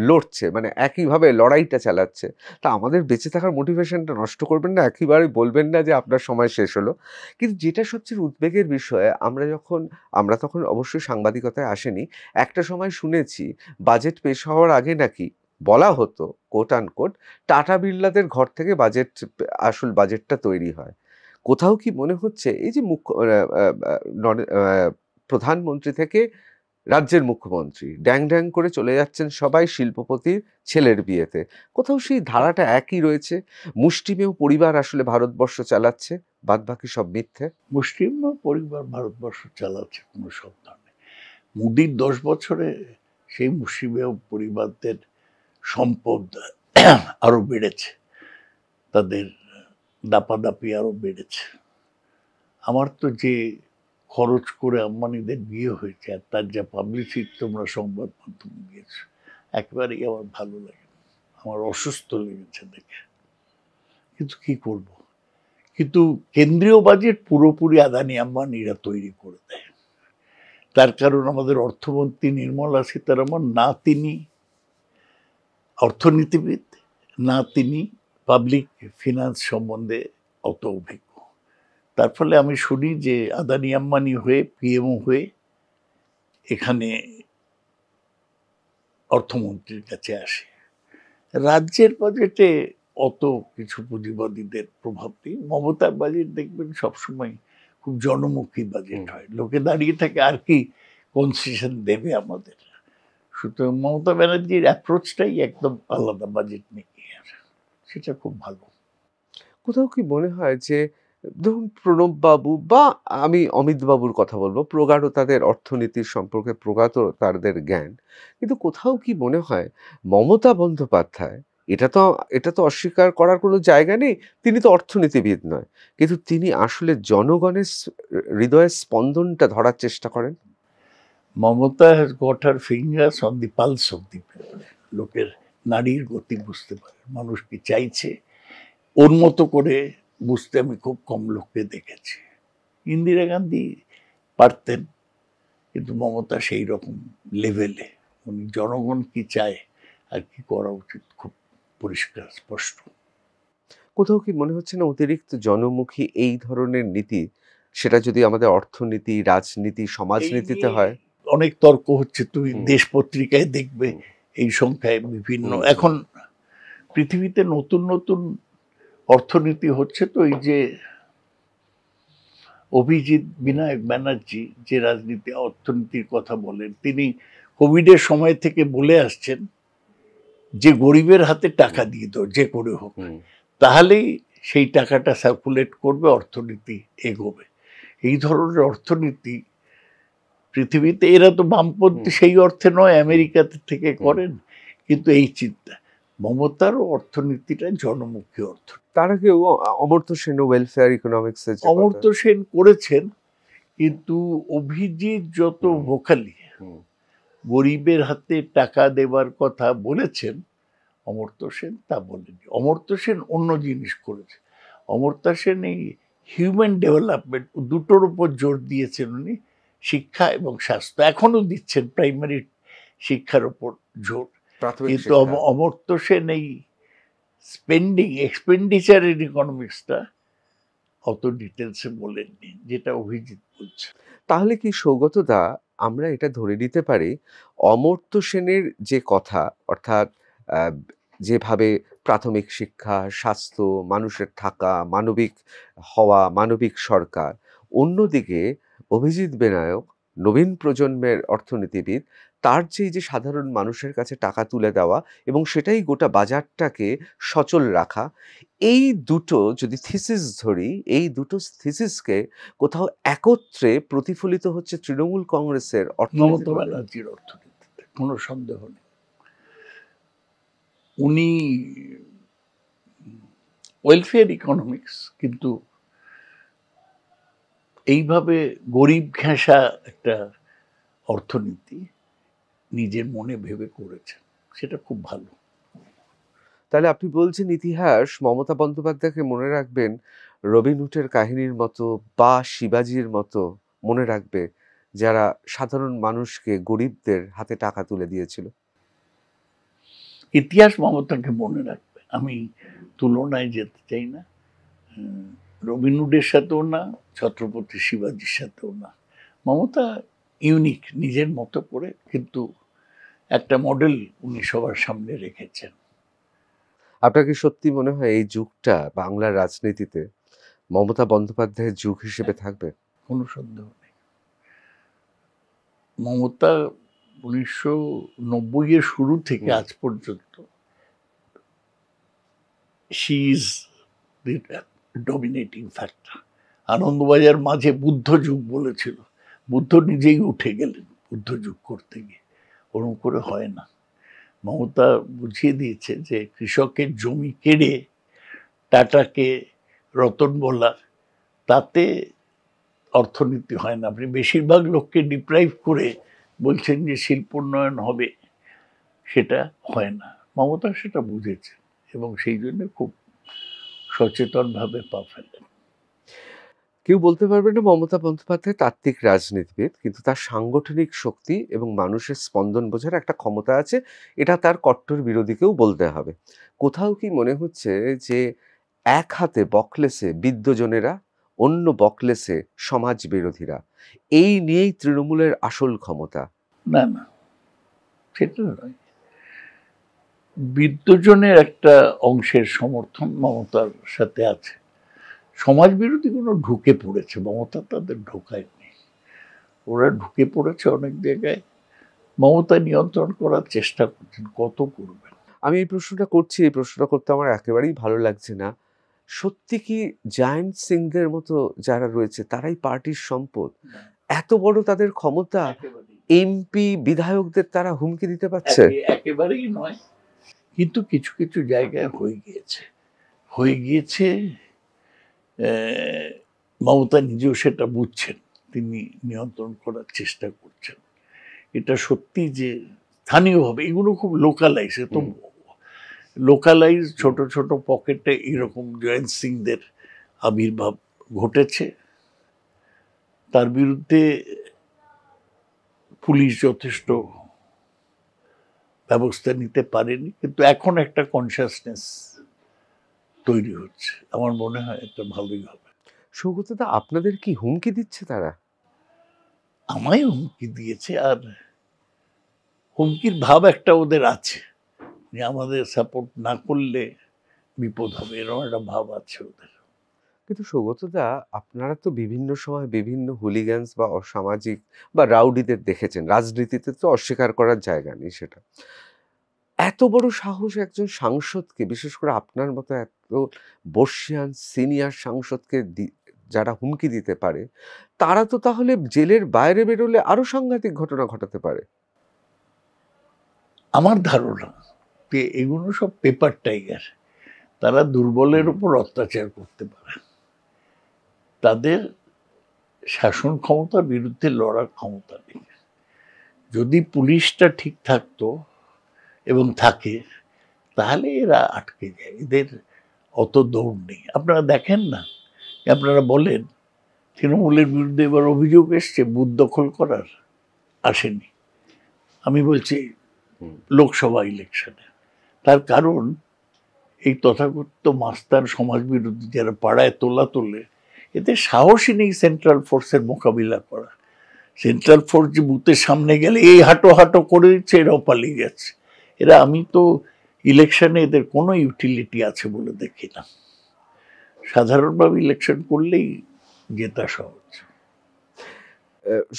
লড়ছে মানে একইভাবে লড়াইটা চালাচ্ছে তা আমাদের বেঁচে থাকার মোটিভেশনটা নষ্ট করবেন না একইবারে বলবেন না যে আপনার সময় শেষ হলো কিন্তু যেটা সবচেয়ে উদ্বেগের বিষয়ে আমরা যখন আমরা তখন অবশ্যই সাংবাদিকতায় আসেনি একটা সময় শুনেছি বাজেট পেশ হওয়ার আগে নাকি বলা হতো কোট আনকোট টাটা বিড়লাদের ঘর থেকে বাজেট আসল বাজেটটা তৈরি হয় কোথাও কি মনে হচ্ছে এই যে মুখ্য প্রধানমন্ত্রী থেকে রাজ্যের মুখ্যমন্ত্রী ড্যাং ড্যাং করে চলে যাচ্ছেন সবাই শিল্পপতির ছেলের বিয়েতে কোথাও সেই ধারাটা একই রয়েছে মুষ্টিমেয় পরিবার আসলে ভারতবর্ষ চালাচ্ছে বাদ বাকি সব মিথ্যে মুষ্টিমেয় পরিবার ভারতবর্ষ চালাচ্ছে কোনো শব্দ নেই মুদির দশ বছরে সেই মুষ্টিমেয় পরিবারদের সম্পদ আরও বেড়েছে তাদের দাপাদাপি আরও বেড়েছে আমার তো যে খরচ করে আম্বানিদের বিয়ে হয়েছে আর তার যা পাবলিসিটি তোমরা সংবাদ মাধ্যমে দিয়েছো একেবারেই আমার ভালো লাগে আমার অসুস্থ লেগেছে দেখে কিন্তু কি করব। কিন্তু কেন্দ্রীয় বাজেট পুরোপুরি আদানি আম্বানিরা তৈরি করে দেয় তার কারণ আমাদের অর্থমন্ত্রী নির্মলা সীতারামন না তিনি অর্থনীতিবিদ না তিনি পাবলিক ফিনান্স সম্বন্ধে অত অভিজ্ঞ তার ফলে আমি শুনি যে আদানি আম্বানি হয়ে পিএমও হয়ে এখানে অর্থমন্ত্রীর কাছে আসে রাজ্যের বাজেটে অত কিছু পুঁজিবাদীদের প্রভাব নেই মমতার বাজেট দেখবেন সবসময় খুব জনমুখী বাজেট হয় লোকে দাঁড়িয়ে থাকে আর কি কনসেশন দেবে আমাদের সুতরাং মমতা ব্যানার্জির অ্যাপ্রোচটাই একদম আলাদা বাজেট নেই সেটা খুব ভালো কোথাও কি মনে হয় যে ধরুন প্রণববাবু বা আমি অমিতবাবুর কথা বলবো প্রগাঢ় তাদের অর্থনীতির সম্পর্কে প্রগাত তাদের জ্ঞান কিন্তু কোথাও কি মনে হয় মমতা বন্দ্যোপাধ্যায় এটা তো এটা তো অস্বীকার করার কোনো জায়গা নেই তিনি তো অর্থনীতিবিদ নয় কিন্তু তিনি আসলে জনগণের হৃদয়ের স্পন্দনটা ধরার চেষ্টা করেন Mamata has got her fingers on the pulse of the লোকের নারীর গতি বুঝতে পারে মানুষ কি চাইছে ওর মতো করে বুঝতে আমি খুব কম লোককে দেখেছি ইন্দিরা গান্ধী পারতেন কিন্তু মমতা সেই রকম লেভেলে উনি জনগণ কি চায় আর কি করা উচিত খুব পরিষ্কার স্পষ্ট কোথাও কি মনে হচ্ছে না অতিরিক্ত জনমুখী এই ধরনের নীতি সেটা যদি আমাদের অর্থনীতি রাজনীতি সমাজনীতিতে হয় অনেক তর্ক হচ্ছে তুমি দেশ পত্রিকায় দেখবে এই সংখ্যায় বিভিন্ন এখন পৃথিবীতে নতুন নতুন অর্থনীতি হচ্ছে তো এই যে অভিজিৎ বিনায়ক ব্যানার্জি যে রাজনীতি অর্থনীতির কথা বলেন তিনি কোভিডের সময় থেকে বলে আসছেন যে গরিবের হাতে টাকা দিয়ে দাও যে করে হোক তাহলেই সেই টাকাটা সার্কুলেট করবে অর্থনীতি এগোবে এই ধরনের অর্থনীতি পৃথিবীতে এরা তো বামপন্থী সেই অর্থে নয় আমেরিকাতে থেকে করেন কিন্তু এই চিন্তা মমতার অর্থনীতিটা জনমুখী অর্থ তারা কেউ অমর্ত্য সেন ওয়েলফেয়ার ইকোনমিক্স অমর্ত্য সেন করেছেন কিন্তু অভিজিৎ যত ভোকালি গরিবের হাতে টাকা দেবার কথা বলেছেন অমর্ত্য সেন তা বলেনি অমর্ত্য সেন অন্য জিনিস করেছে অমর্ত্য সেন এই হিউম্যান ডেভেলপমেন্ট দুটোর উপর জোর দিয়েছেন উনি শিক্ষা এবং স্বাস্থ্য এখনও দিচ্ছেন প্রাইমারি শিক্ষার ওপর জোর কিন্তু অমর্ত্য সেন এই স্পেন্ডিং এক্সপেন্ডিচারের ইকোনমিক্সটা অত ডিটেলসে বলেননি যেটা অভিজিৎ বলছে তাহলে কি সৌগতদা আমরা এটা ধরে নিতে পারি অমর্ত্য সেনের যে কথা অর্থাৎ যেভাবে প্রাথমিক শিক্ষা স্বাস্থ্য মানুষের থাকা মানবিক হওয়া মানবিক সরকার অন্যদিকে অভিজিৎ বেনায়ক নবীন প্রজন্মের অর্থনীতিবিদ তার চেয়ে যে সাধারণ মানুষের কাছে টাকা তুলে দেওয়া এবং সেটাই গোটা বাজারটাকে সচল রাখা এই দুটো যদি থিসিস ধরি এই দুটো থিসিসকে কোথাও একত্রে প্রতিফলিত হচ্ছে তৃণমূল কংগ্রেসের মমতা ব্যানার্জির অর্থনীতিতে কোনো সন্দেহ নেই উনি ওয়েলফেয়ার ইকোনমিক্স কিন্তু এইভাবে গরিব ঘেঁষা একটা অর্থনীতি নিজের মনে ভেবে করেছেন সেটা খুব ভালো তাহলে আপনি বলছেন ইতিহাস মমতা বন্দ্যোপাধ্যায়কে মনে রাখবেন রবিনুটের কাহিনীর মতো বা শিবাজির মতো মনে রাখবে যারা সাধারণ মানুষকে গরিবদের হাতে টাকা তুলে দিয়েছিল ইতিহাস মমতাকে মনে রাখবে আমি তুলনায় যেতে চাই না রবিনহুডের সাথেও না ছত্রপতি শিবাজির সাথেও না মমতা ইউনিক নিজের মতো করে কিন্তু একটা মডেল উনি সবার সামনে রেখেছেন আপনার কি সত্যি মনে হয় এই যুগটা বাংলার রাজনীতিতে মমতা বন্দ্যোপাধ্যায়ের যুগ হিসেবে থাকবে কোনো সন্দেহ নেই মমতা উনিশশো নব্বইয়ের শুরু থেকে আজ পর্যন্ত she is dominating factor Anandabazar মাঝে বুদ্ধ যুগ বলেছিল বুদ্ধ নিজেই উঠে গেলেন বুদ্ধ যুগ করতে গিয়ে ওরকম করে হয় না মমতা বুঝিয়ে দিয়েছে যে কৃষকের জমি কেড়ে টাটাকে রতন বলা তাতে অর্থনীতি হয় না আপনি বেশিরভাগ লোককে ডিপ্রাইভ করে বলছেন যে শিল্পোন্নয়ন হবে সেটা হয় না মমতা সেটা বুঝেছে এবং সেই জন্য খুব সচেতনভাবে পা ফেলেন কেউ বলতে পারবে না মমতা বন্দ্যোপাধ্যায় তাত্ত্বিক রাজনীতিবিদ কিন্তু তার সাংগঠনিক শক্তি এবং মানুষের স্পন্দন বোঝার একটা ক্ষমতা আছে এটা তার কট্টর বিরোধীকেও বলতে হবে কোথাও কি মনে হচ্ছে যে এক হাতে বকলেসে বিদ্যজনেরা অন্য বকলেসে সমাজ বিরোধীরা এই নিয়েই তৃণমূলের আসল ক্ষমতা না না সেটা নয় বিদ্যজনের একটা অংশের সমর্থন মমতার সাথে আছে সমাজ ঢুকে পড়েছে মমতা তাদের ঢোকায়নি ওরা ঢুকে পড়েছে অনেক জায়গায় মমতা নিয়ন্ত্রণ করার চেষ্টা করছেন কত করবেন আমি এই প্রশ্নটা করছি এই প্রশ্নটা করতে আমার একেবারেই ভালো লাগছে না সত্যি কি জায়েন্ট সিংদের মতো যারা রয়েছে তারাই পার্টির সম্পদ এত বড় তাদের ক্ষমতা এমপি বিধায়কদের তারা হুমকি দিতে পারছে একেবারেই নয় কিন্তু কিছু কিছু জায়গায় হয়ে গিয়েছে হয়ে গিয়েছে মমতা নিজেও সেটা বুঝছেন তিনি নিয়ন্ত্রণ করার চেষ্টা করছেন এটা সত্যি যে স্থানীয়ভাবে এগুলো খুব লোকালাইজ তো লোকালাইজ ছোট ছোট পকেটে এরকম জয়ন্ত সিংদের আবির্ভাব ঘটেছে তার বিরুদ্ধে পুলিশ যথেষ্ট ব্যবস্থা নিতে পারেনি কিন্তু এখন একটা কনসিয়াসনেস তৈরি হচ্ছে আমার মনে হয় এটা ভালোই হবে সৌগতদা আপনাদের কি হুমকি দিচ্ছে তারা আমায় হুমকি দিয়েছে আর হুমকির ভাব একটা ওদের আছে যে আমাদের সাপোর্ট না করলে বিপদ হবে এরকম একটা ভাব আছে ওদের কিন্তু সৌগতদা আপনারা তো বিভিন্ন সময় বিভিন্ন হুলিগ্যান্স বা অসামাজিক বা রাউডিদের দেখেছেন রাজনীতিতে তো অস্বীকার করার জায়গা নেই সেটা এত বড় সাহস একজন সাংসদকে বিশেষ করে আপনার মতো তো বর্ষিয়ান সিনিয়র সাংসদকে যারা হুমকি দিতে পারে তারা তো তাহলে জেলের বাইরে বেরোলে আরও সাংঘাতিক ঘটনা ঘটাতে পারে আমার ধারণা যে এগুলো সব পেপার টাইগার তারা দুর্বলের উপর অত্যাচার করতে পারে তাদের শাসন ক্ষমতার বিরুদ্ধে লড়ার ক্ষমতা নেই যদি পুলিশটা ঠিক থাকতো এবং থাকে তাহলে এরা আটকে যায় এদের অত দৌড় নেই আপনারা দেখেন না আপনারা বলেন তৃণমূলের বিরুদ্ধে এবার অভিযোগ এসছে বুথ দখল করার আসেনি আমি বলছি লোকসভা ইলেকশনে তার কারণ এই তথাকথিত মাস্তার সমাজ বিরোধী যারা পাড়ায় তোলা তোলে এতে সাহসই নেই সেন্ট্রাল ফোর্সের মোকাবিলা করা সেন্ট্রাল ফোর্স যে বুথের সামনে গেলে এই হাঁটো হাঁটো করে দিচ্ছে এরাও পালিয়ে যাচ্ছে এরা আমি তো ইলেকশনে এদের কোনো ইউটিলিটি আছে বলে দেখি না সাধারণভাবে ইলেকশন করলেই জেতা সহজ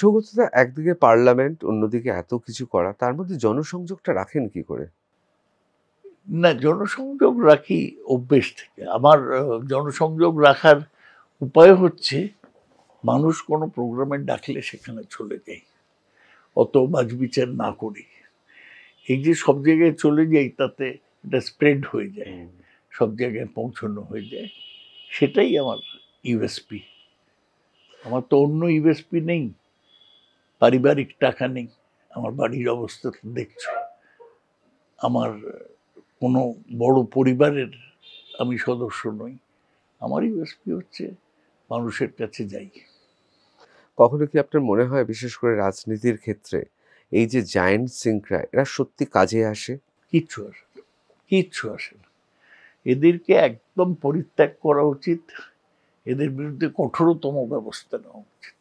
সৌগতদা একদিকে পার্লামেন্ট অন্যদিকে এত কিছু করা তার মধ্যে জনসংযোগটা রাখেন কি করে না জনসংযোগ রাখি অভ্যেস থেকে আমার জনসংযোগ রাখার উপায় হচ্ছে মানুষ কোনো প্রোগ্রামে ডাকলে সেখানে চলে যাই অত বাজবিচার না করি এই যে সব জায়গায় চলে যাই তাতে এটা স্প্রেড হয়ে যায় সব জায়গায় পৌঁছানো হয়ে যায় সেটাই আমার ইউএসপি আমার তো অন্য ইউএসপি নেই পারিবারিক টাকা নেই আমার বাড়ির অবস্থা তো দেখছ আমার কোনো বড় পরিবারের আমি সদস্য নই আমার ইউএসপি হচ্ছে মানুষের কাছে যাই কখনো কি আপনার মনে হয় বিশেষ করে রাজনীতির ক্ষেত্রে এই যে জায়েন্ট সিঙ্করা এরা সত্যি কাজে আসে কিচ্ছু আসে কিচ্ছু আসে না এদেরকে একদম পরিত্যাগ করা উচিত এদের বিরুদ্ধে কঠোরতম ব্যবস্থা নেওয়া উচিত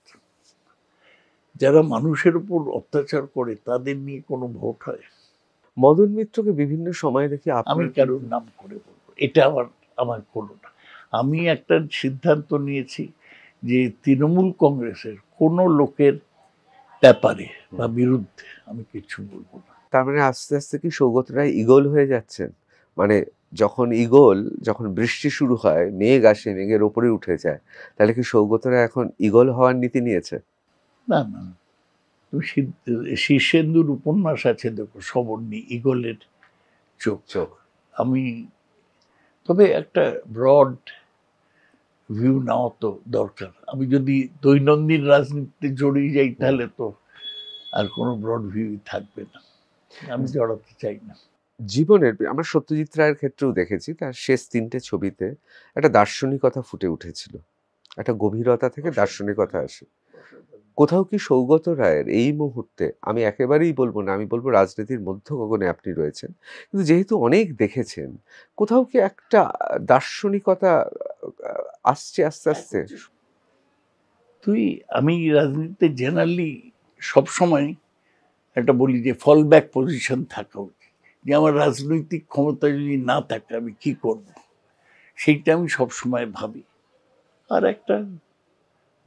যারা মানুষের উপর অত্যাচার করে তাদের নিয়ে কোনো ভোট হয় মদন মিত্রকে বিভিন্ন সময় দেখে আমি কারোর নাম করে বলবো এটা আমার আমার করো না আমি একটা সিদ্ধান্ত নিয়েছি যে তৃণমূল কংগ্রেসের কোনো লোকের ব্যাপারে বা বিরুদ্ধে আমি কিছু বলবো না তার মানে আস্তে আস্তে কি সৌগত রায় ইগল হয়ে যাচ্ছেন মানে যখন ইগল যখন বৃষ্টি শুরু হয় মেঘ আসে মেঘের ওপরে উঠে যায় তাহলে কি সৌগত রায় এখন ইগল হওয়ার নীতি নিয়েছে না না শীর্ষেন্দুর উপন্যাস আছে দেখো সবর্ণি ইগলের চোখ চোখ আমি তবে একটা ব্রড ভিউ নেওয়া তো দরকার আমি যদি দৈনন্দিন রাজনীতিতে জড়িয়ে যাই তাহলে তো আর কোনো ব্রড ভিউ থাকবে না আমি জড়াতে চাই না জীবনের আমরা সত্যজিৎ রায়ের ক্ষেত্রেও দেখেছি তার শেষ তিনটে ছবিতে একটা দার্শনিকতা ফুটে উঠেছিল একটা গভীরতা থেকে দার্শনিকতা আসে কোথাও কি সৌগত রায়ের এই মুহূর্তে আমি একেবারেই বলবো না আমি বলবো রাজনীতির মধ্য গগনে আপনি রয়েছেন কিন্তু যেহেতু অনেক দেখেছেন কোথাও কি একটা দার্শনিকতা আসছে আস্তে হ্যাঁ, আস্তে তুই আমি রাজনীতিতে জেনারেলি সবসময় একটা বলি যে ফল ব্যাক পজিশন থাকা উচিত যে আমার রাজনৈতিক ক্ষমতা যদি না থাকে আমি কী করব সেইটা আমি সবসময় ভাবি আর একটা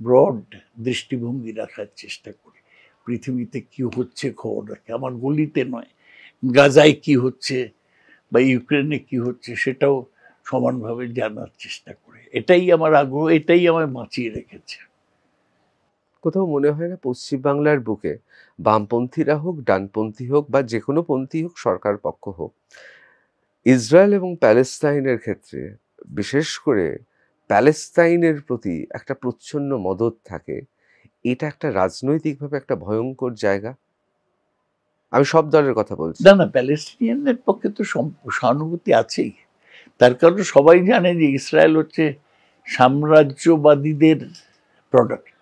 ব্রড দৃষ্টিভঙ্গি রাখার চেষ্টা করি পৃথিবীতে কি হচ্ছে খবর রাখে আমার গলিতে নয় গাজায় কি হচ্ছে বা ইউক্রেনে কি হচ্ছে সেটাও সমানভাবে জানার চেষ্টা করে এটাই আমার আগ্রহ এটাই আমায় বাঁচিয়ে রেখেছে কোথাও মনে হয় না পশ্চিমবাংলার বুকে বামপন্থীরা হোক ডানপন্থী হোক বা যে কোনো পন্থী হোক সরকার পক্ষ হোক ইসরায়েল এবং প্যালেস্তাইনের ক্ষেত্রে বিশেষ করে প্যালেস্তাইনের প্রতি একটা প্রচ্ছন্ন মদত থাকে এটা একটা রাজনৈতিকভাবে একটা ভয়ঙ্কর জায়গা আমি সব দলের কথা বলছি না না প্যালেস্টিনিয়ানদের পক্ষে তো সহানুভূতি আছেই তার কারণ সবাই জানে যে ইসরায়েল হচ্ছে সাম্রাজ্যবাদীদের প্রোডাক্ট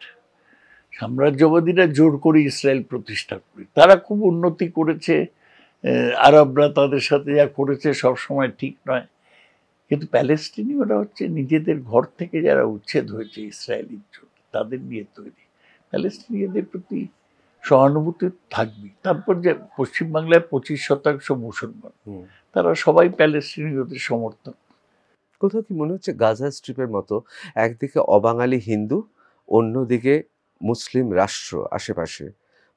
সাম্রাজ্যবাদীরা জোর করে ইসরায়েল প্রতিষ্ঠা করে তারা খুব উন্নতি করেছে আরবরা তাদের সাথে যা করেছে সবসময় ঠিক নয় কিন্তু প্যালেস্টিনীয়রা হচ্ছে নিজেদের ঘর থেকে যারা উচ্ছেদ হয়েছে ইসরায়েলির জন্য তাদের নিয়ে তৈরি প্যালেস্টিনীয়দের প্রতি সহানুভূতি থাকবে তারপর যে পশ্চিমবাংলায় পঁচিশ শতাংশ মুসলমান তারা সবাই প্যালেস্টিনীয়দের সমর্থন কোথাও কি মনে হচ্ছে গাজা স্ট্রিপের মতো একদিকে অবাঙালি হিন্দু অন্যদিকে মুসলিম রাষ্ট্র আশেপাশে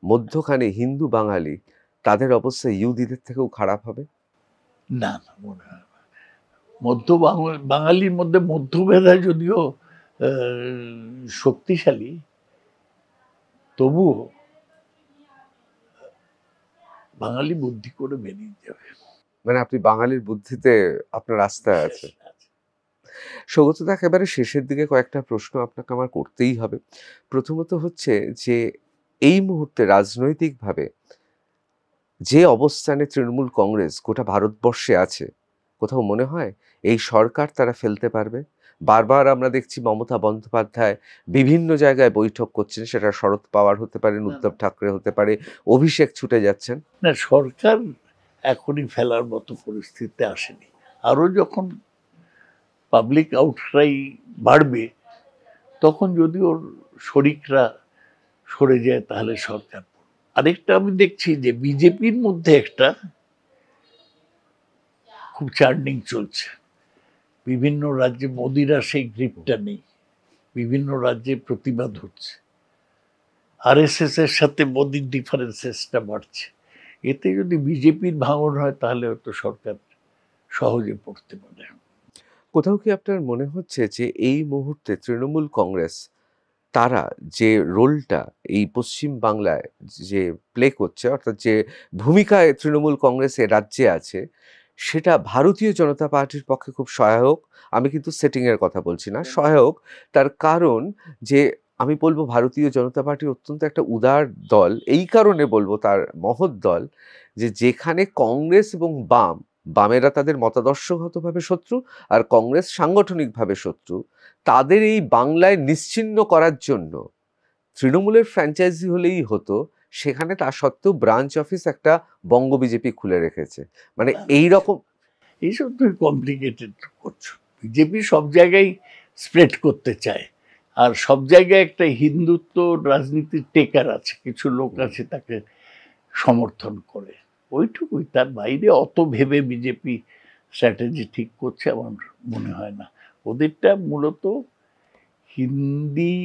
মধ্যখানে হিন্দু বাঙালি তাদের অবস্থা ইহুদিদের থেকেও খারাপ হবে না না মনে হয় মধ্য বাঙালির মধ্যে মধ্যভেদা যদিও শক্তিশালী তবুও বাঙালি বুদ্ধি করে মেনে নিতে হবে মানে আপনি বাঙালির বুদ্ধিতে আপনার আস্থা আছে সৌগত একেবারে শেষের দিকে কয়েকটা প্রশ্ন আপনাকে আমার করতেই হবে প্রথমত হচ্ছে যে এই মুহূর্তে রাজনৈতিকভাবে যে অবস্থানে তৃণমূল কংগ্রেস গোটা ভারতবর্ষে আছে কোথাও মনে হয় এই সরকার তারা ফেলতে পারবে বারবার আমরা দেখছি মমতা বন্দ্যোপাধ্যায় বিভিন্ন জায়গায় বৈঠক করছেন সেটা শরৎ পাওয়ার হতে পারেন উদ্ধব ঠাকরে হতে পারে অভিষেক ছুটে যাচ্ছেন না সরকার এখনই ফেলার মতো পরিস্থিতিতে আসেনি আরও যখন পাবলিক আউটক্রাই বাড়বে তখন যদি ওর শরিকরা সরে যায় তাহলে সরকার আরেকটা আমি দেখছি যে বিজেপির মধ্যে একটা খুব চার্নিং চলছে বিভিন্ন রাজ্যে মোদিরা সেই গ্রিপটা নেই বিভিন্ন রাজ্যে প্রতিবাদ হচ্ছে এস এর সাথে মোদির ডিফারেন্সেসটা বাড়ছে এতে যদি বিজেপির ভাঙন হয় তাহলে হয়তো সরকার সহজে পড়তে পারে কোথাও কি আপনার মনে হচ্ছে যে এই মুহূর্তে তৃণমূল কংগ্রেস তারা যে রোলটা এই পশ্চিম বাংলায় যে প্লে করছে অর্থাৎ যে ভূমিকায় তৃণমূল কংগ্রেস এ রাজ্যে আছে সেটা ভারতীয় জনতা পার্টির পক্ষে খুব সহায়ক আমি কিন্তু সেটিংয়ের কথা বলছি না সহায়ক তার কারণ যে আমি বলবো ভারতীয় জনতা পার্টি অত্যন্ত একটা উদার দল এই কারণে বলবো তার মহৎ দল যে যেখানে কংগ্রেস এবং বাম বামেরা তাদের মতাদর্শগতভাবে শত্রু আর কংগ্রেস সাংগঠনিকভাবে শত্রু তাদের এই বাংলায় নিশ্চিন্ন করার জন্য তৃণমূলের ফ্র্যাঞ্চাইজি হলেই হতো সেখানে তা সত্ত্বেও ব্রাঞ্চ অফিস একটা বঙ্গ বিজেপি খুলে রেখেছে মানে এই রকম এইসব তুমি কমপ্লিকেটেড করছো বিজেপি সব জায়গায় স্প্রেড করতে চায় আর সব জায়গায় একটা হিন্দুত্ব রাজনীতির টেকার আছে কিছু লোক আছে তাকে সমর্থন করে ওইটুকুই তার বাইরে অত ভেবে বিজেপি স্ট্র্যাটেজি ঠিক করছে আমার মনে হয় না ওদেরটা মূলত হিন্দি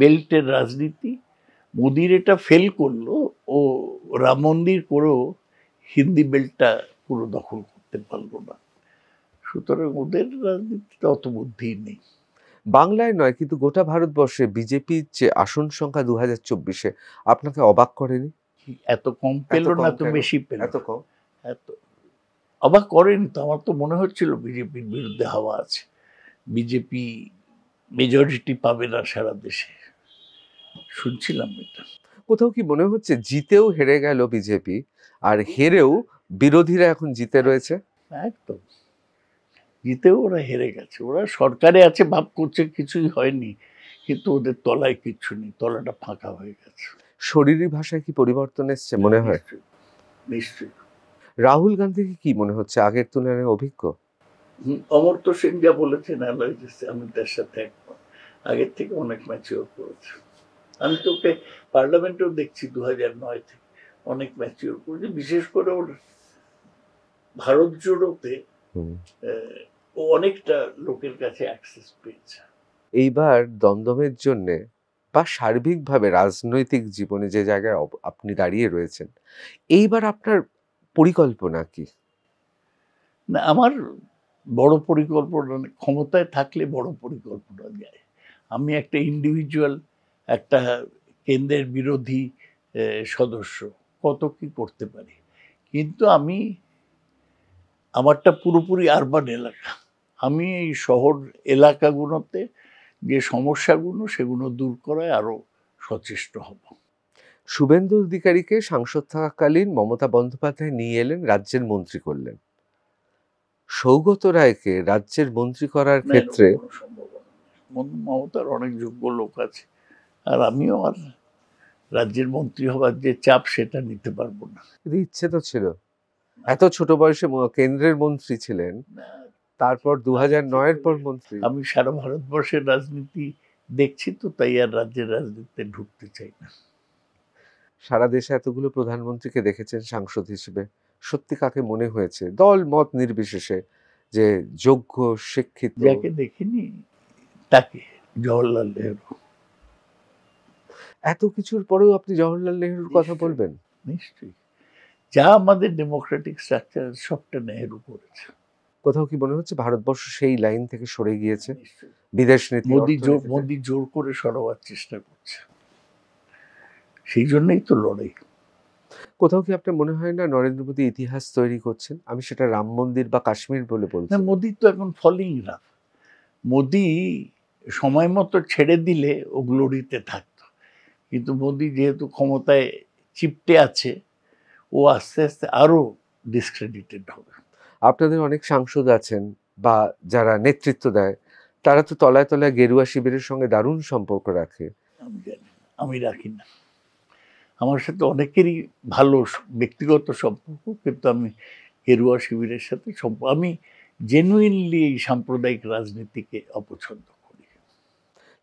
বেল্টের রাজনীতি মোদির এটা ফেল করলো ও রাম মন্দির করেও হিন্দি বেল্টটা পুরো দখল করতে পারলো না সুতরাং ওদের রাজনীতিতে অত বুদ্ধি নেই বাংলায় নয় কিন্তু গোটা ভারতবর্ষে বিজেপির যে আসন সংখ্যা দু হাজার চব্বিশে আপনাকে অবাক করেনি এত কম পেল না তো বেশি পেল এত কম এত অবাক করেন তো আমার তো মনে হচ্ছিল বিজেপির বিরুদ্ধে হাওয়া আছে বিজেপি মেজরিটি পাবে না সারা দেশে শুনছিলাম এটা কোথাও কি মনে হচ্ছে জিতেও হেরে গেল বিজেপি আর হেরেও বিরোধীরা এখন জিতে রয়েছে একদম জিতেও ওরা হেরে গেছে ওরা সরকারে আছে ভাব করছে কিছুই হয়নি কিন্তু ওদের তলায় কিছু নেই তলাটা ফাঁকা হয়ে গেছে শরীরী ভাষায় কি পরিবর্তন এসছে মনে হয় নিশ্চয়ই রাহুল গান্ধীকে কি মনে হচ্ছে আগের তুলনায় অভিজ্ঞ অমর্ত সিং যা বলেছেন আমি তার সাথে একমত আগের থেকে অনেক ম্যাচিওর করেছে আমি তো ওকে পার্লামেন্টেও দেখছি দু হাজার নয় থেকে অনেক ম্যাচিওর করেছে বিশেষ করে ওর ভারত জোড়োতে ও অনেকটা লোকের কাছে অ্যাক্সেস পেয়েছে এইবার দমদমের জন্যে বা সার্বিকভাবে রাজনৈতিক জীবনে যে জায়গায় আপনি দাঁড়িয়ে রয়েছেন এইবার আপনার পরিকল্পনা কি না আমার বড় পরিকল্পনা ক্ষমতায় থাকলে বড় পরিকল্পনা যায় আমি একটা ইন্ডিভিজুয়াল একটা কেন্দ্রের বিরোধী সদস্য কত কি করতে পারি কিন্তু আমি আমারটা পুরোপুরি আরবান এলাকা আমি এই শহর এলাকাগুলোতে যে সমস্যাগুলো সেগুলো দূর করায় আরও সচেষ্ট হব শুভেন্দু অধিকারীকে সাংসদ থাকাকালীন মমতা বন্দ্যোপাধ্যায় নিয়ে এলেন রাজ্যের মন্ত্রী করলেন সৌগত রায়কে রাজ্যের মন্ত্রী করার ক্ষেত্রে মমতার অনেক যোগ্য লোক আছে আর আমিও আর রাজ্যের মন্ত্রী হবার যে চাপ সেটা নিতে পারবো না ইচ্ছে তো ছিল এত ছোট বয়সে কেন্দ্রের মন্ত্রী ছিলেন তারপর দু হাজার পর মন্ত্রী আমি সারা ভারতবর্ষের রাজনীতি দেখছি তো তাই আর রাজ্যের রাজনীতিতে ঢুকতে চাই না সারা দেশে এতগুলো প্রধানমন্ত্রীকে দেখেছেন সাংসদ হিসেবে সত্যি কাকে মনে হয়েছে দল মত নির্বিশেষে যে যোগ্য শিক্ষিত যাকে দেখিনি তাকে জওয়াহরলাল নেহরু এত কিছুর পরেও আপনি জওয়াহরলাল নেহরুর কথা বলবেন নিশ্চয়ই যা আমাদের ডেমোক্রেটিক স্ট্রাকচার সবটা নেহরু করেছে কোথাও কি মনে হচ্ছে ভারতবর্ষ সেই লাইন থেকে সরে গিয়েছে বিদেশ নীতি মোদি জোর মোদি জোর করে সরাবার চেষ্টা করছে সেই জন্যই তো লড়াই কোথাও কি আপনার মনে হয় না নরেন্দ্র মোদী ইতিহাস তৈরি করছেন আমি সেটা রাম মন্দির বা কাশ্মীর বলে বলছি না মোদি তো এখন ফলিং রাফ মোদি সময় মতো ছেড়ে দিলে ও গ্লোরিতে থাকে কিন্তু মোদি যেহেতু ক্ষমতায় চিপটে আছে ও আস্তে আস্তে আরও ডিসক্রেডিটেড হবে আপনাদের অনেক সাংসদ আছেন বা যারা নেতৃত্ব দেয় তারা তো তলায় তলায় গেরুয়া শিবিরের সঙ্গে দারুণ সম্পর্ক রাখে আমি জানি আমি রাখি না আমার সাথে অনেকেরই ভালো ব্যক্তিগত সম্পর্ক কিন্তু আমি গেরুয়া শিবিরের সাথে সম্প আমি জেনুইনলি এই সাম্প্রদায়িক রাজনীতিকে অপছন্দ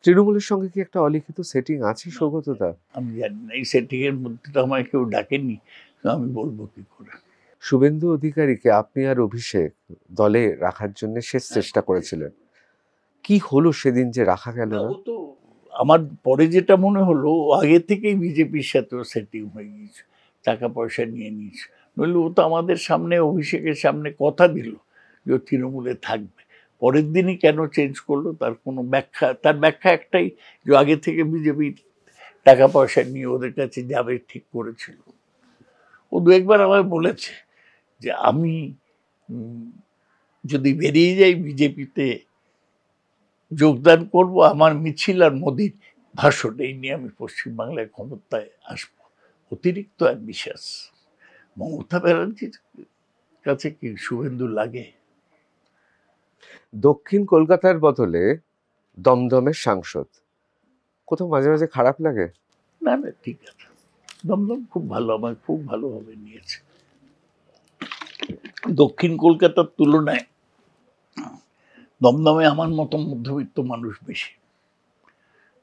তৃণমূলের সঙ্গে কি একটা অলিখিত সেটিং আছে সৌগতদা আমি জানি না এই সেটিংয়ের মধ্যে তো আমায় কেউ ডাকেনি আমি বলবো কি করে শুভেন্দু অধিকারীকে আপনি আর অভিষেক দলে রাখার জন্য শেষ হ্যাঁ। চেষ্টা করেছিলেন কি হলো সেদিন যে রাখা গেল না তো আমার পরে যেটা মনে হলো আগে থেকেই বিজেপির সাথে সেটিং হয়ে গিয়েছে টাকা পয়সা নিয়ে নিয়েছে নইলে ও তো আমাদের সামনে অভিষেকের সামনে কথা দিল যে তৃণমূলে থাকবে পরের দিনই কেন চেঞ্জ করলো তার কোনো ব্যাখ্যা তার ব্যাখ্যা একটাই যে আগে থেকে বিজেপি টাকা পয়সা নিয়ে ওদের কাছে যাবে ঠিক করেছিল ও দু একবার আমায় বলেছে যে আমি যদি বেরিয়ে যাই বিজেপিতে যোগদান করব আমার মিছিল আর মোদির ভাষণ এই নিয়ে আমি পশ্চিমবাংলায় ক্ষমতায় আসব অতিরিক্ত এক বিশ্বাস মমতা ব্যানার্জির কাছে কি শুভেন্দু লাগে দক্ষিণ কলকাতার বদলে দমদমের সাংসদ কোথাও মাঝে মাঝে খারাপ লাগে না না ঠিক আছে দমদম খুব ভালো আমার খুব ভালোভাবে নিয়েছে দক্ষিণ কলকাতার তুলনায় দমদমে আমার মতো মধ্যবিত্ত মানুষ বেশি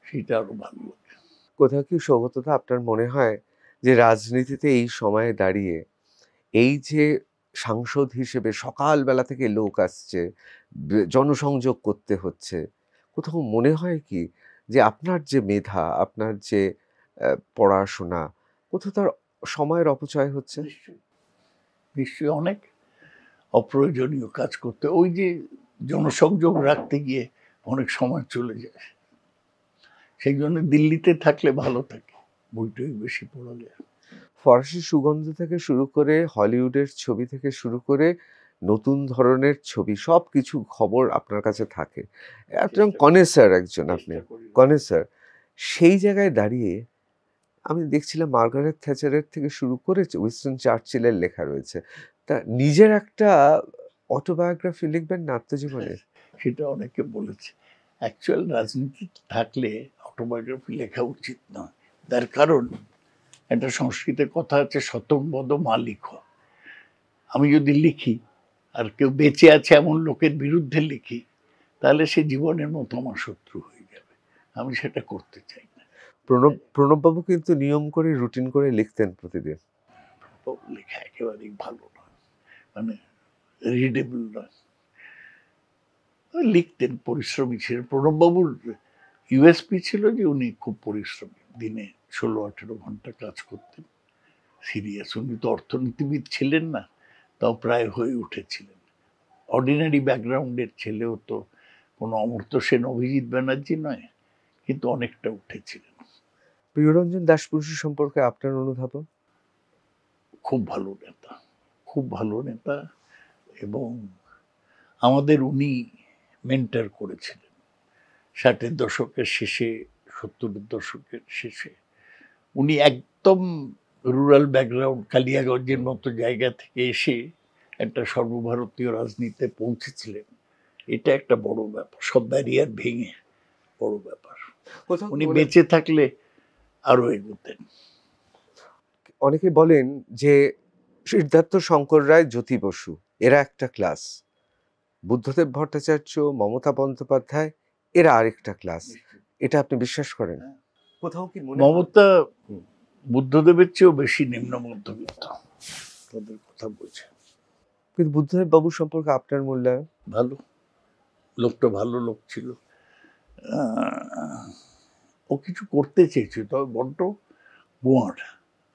সেটা আরো ভালো লাগে কোথাও কি সৌগততা আপনার মনে হয় যে রাজনীতিতে এই সময়ে দাঁড়িয়ে এই যে সাংসদ হিসেবে সকালবেলা থেকে লোক আসছে জনসংযোগ করতে হচ্ছে কোথাও মনে হয় কি যে আপনার যে মেধা আপনার যে পড়াশোনা কোথাও তার সময়ের অপচয় হচ্ছে নিশ্চয়ই অনেক অপ্রয়োজনীয় কাজ করতে ওই যে জনসংযোগ রাখতে গিয়ে অনেক সময় চলে যায় সেই জন্য দিল্লিতে থাকলে ভালো থাকে বইটাই বেশি পড়া যায় ফরাসি সুগন্ধ থেকে শুরু করে হলিউডের ছবি থেকে শুরু করে নতুন ধরনের ছবি সব কিছু খবর আপনার কাছে থাকে একজন কনেসার একজন আপনি কনেসার সেই জায়গায় দাঁড়িয়ে আমি দেখছিলাম মার্গারেট থ্যাচারের থেকে শুরু করেছে উইস্টন চার্চিলের লেখা রয়েছে তা নিজের একটা অটোবায়োগ্রাফি লিখবেন আত্মজীবনে হ্যাঁ, সেটা অনেকে বলেছে অ্যাকচুয়াল রাজনীতি থাকলে অটোবায়োগ্রাফি লেখা উচিত নয় তার কারণ একটা সংস্কৃতের কথা আছে শতং বদ মা লিখ আমি যদি লিখি আর কেউ বেঁচে আছে এমন লোকের বিরুদ্ধে লিখি তাহলে সে জীবনের মতো আমার শত্রু হয়ে যাবে আমি সেটা করতে চাই না প্রণব প্রণববাবু কিন্তু নিয়ম করে রুটিন করে লিখতেন প্রতিদিন লেখা একেবারেই ভালো নয় মানে রিডেবল নয় লিখতেন পরিশ্রমী ছিলেন প্রণববাবুর ইউএসপি ছিল যে উনি খুব পরিশ্রমী দিনে ষোলো আঠেরো ঘন্টা কাজ করতেন সিরিয়াস উনি তো অর্থনীতিবিদ ছিলেন না তাও প্রায় হয়ে উঠেছিলেন অর্ডিনারি ব্যাকগ্রাউন্ডের ছেলেও তো কোনো অমর্ত সেন অভিজিৎ ব্যানার্জি নয় কিন্তু অনেকটা উঠেছিলেন প্রিয়রঞ্জন দাসপুরুষ সম্পর্কে আপনার অনুধাবন খুব ভালো নেতা খুব ভালো নেতা এবং আমাদের উনি মেন্টার করেছিলেন ষাটের দশকের শেষে সত্তরের দশকের শেষে উনি একদম রুরাল ব্যাকগ্রাউন্ড কালিয়াগঞ্জের মতো জায়গা থেকে এসে একটা সর্বভারতীয় রাজনীতিতে পৌঁছেছিলেন এটা একটা বড় ব্যাপার সব ব্যারিয়ার ভেঙে বড় ব্যাপার উনি বেঁচে থাকলে আরও এগোতেন অনেকে বলেন যে সিদ্ধার্থ শঙ্কর রায় জ্যোতি বসু এরা একটা ক্লাস বুদ্ধদেব ভট্টাচার্য মমতা বন্দ্যোপাধ্যায় এরা আরেকটা ক্লাস এটা আপনি বিশ্বাস করেন হ্যাঁ। কোথাও কি মমতা বুদ্ধদেবের চেয়েও বেশি নিম্ন মধ্যবিত্ত তাদের কথা বলছে কিন্তু বুদ্ধদেব বাবু সম্পর্কে আপনার মূল্যায়ন ভালো লোকটা ভালো লোক ছিল ও কিছু করতে চেয়েছে তবে বড্ড গোয়ার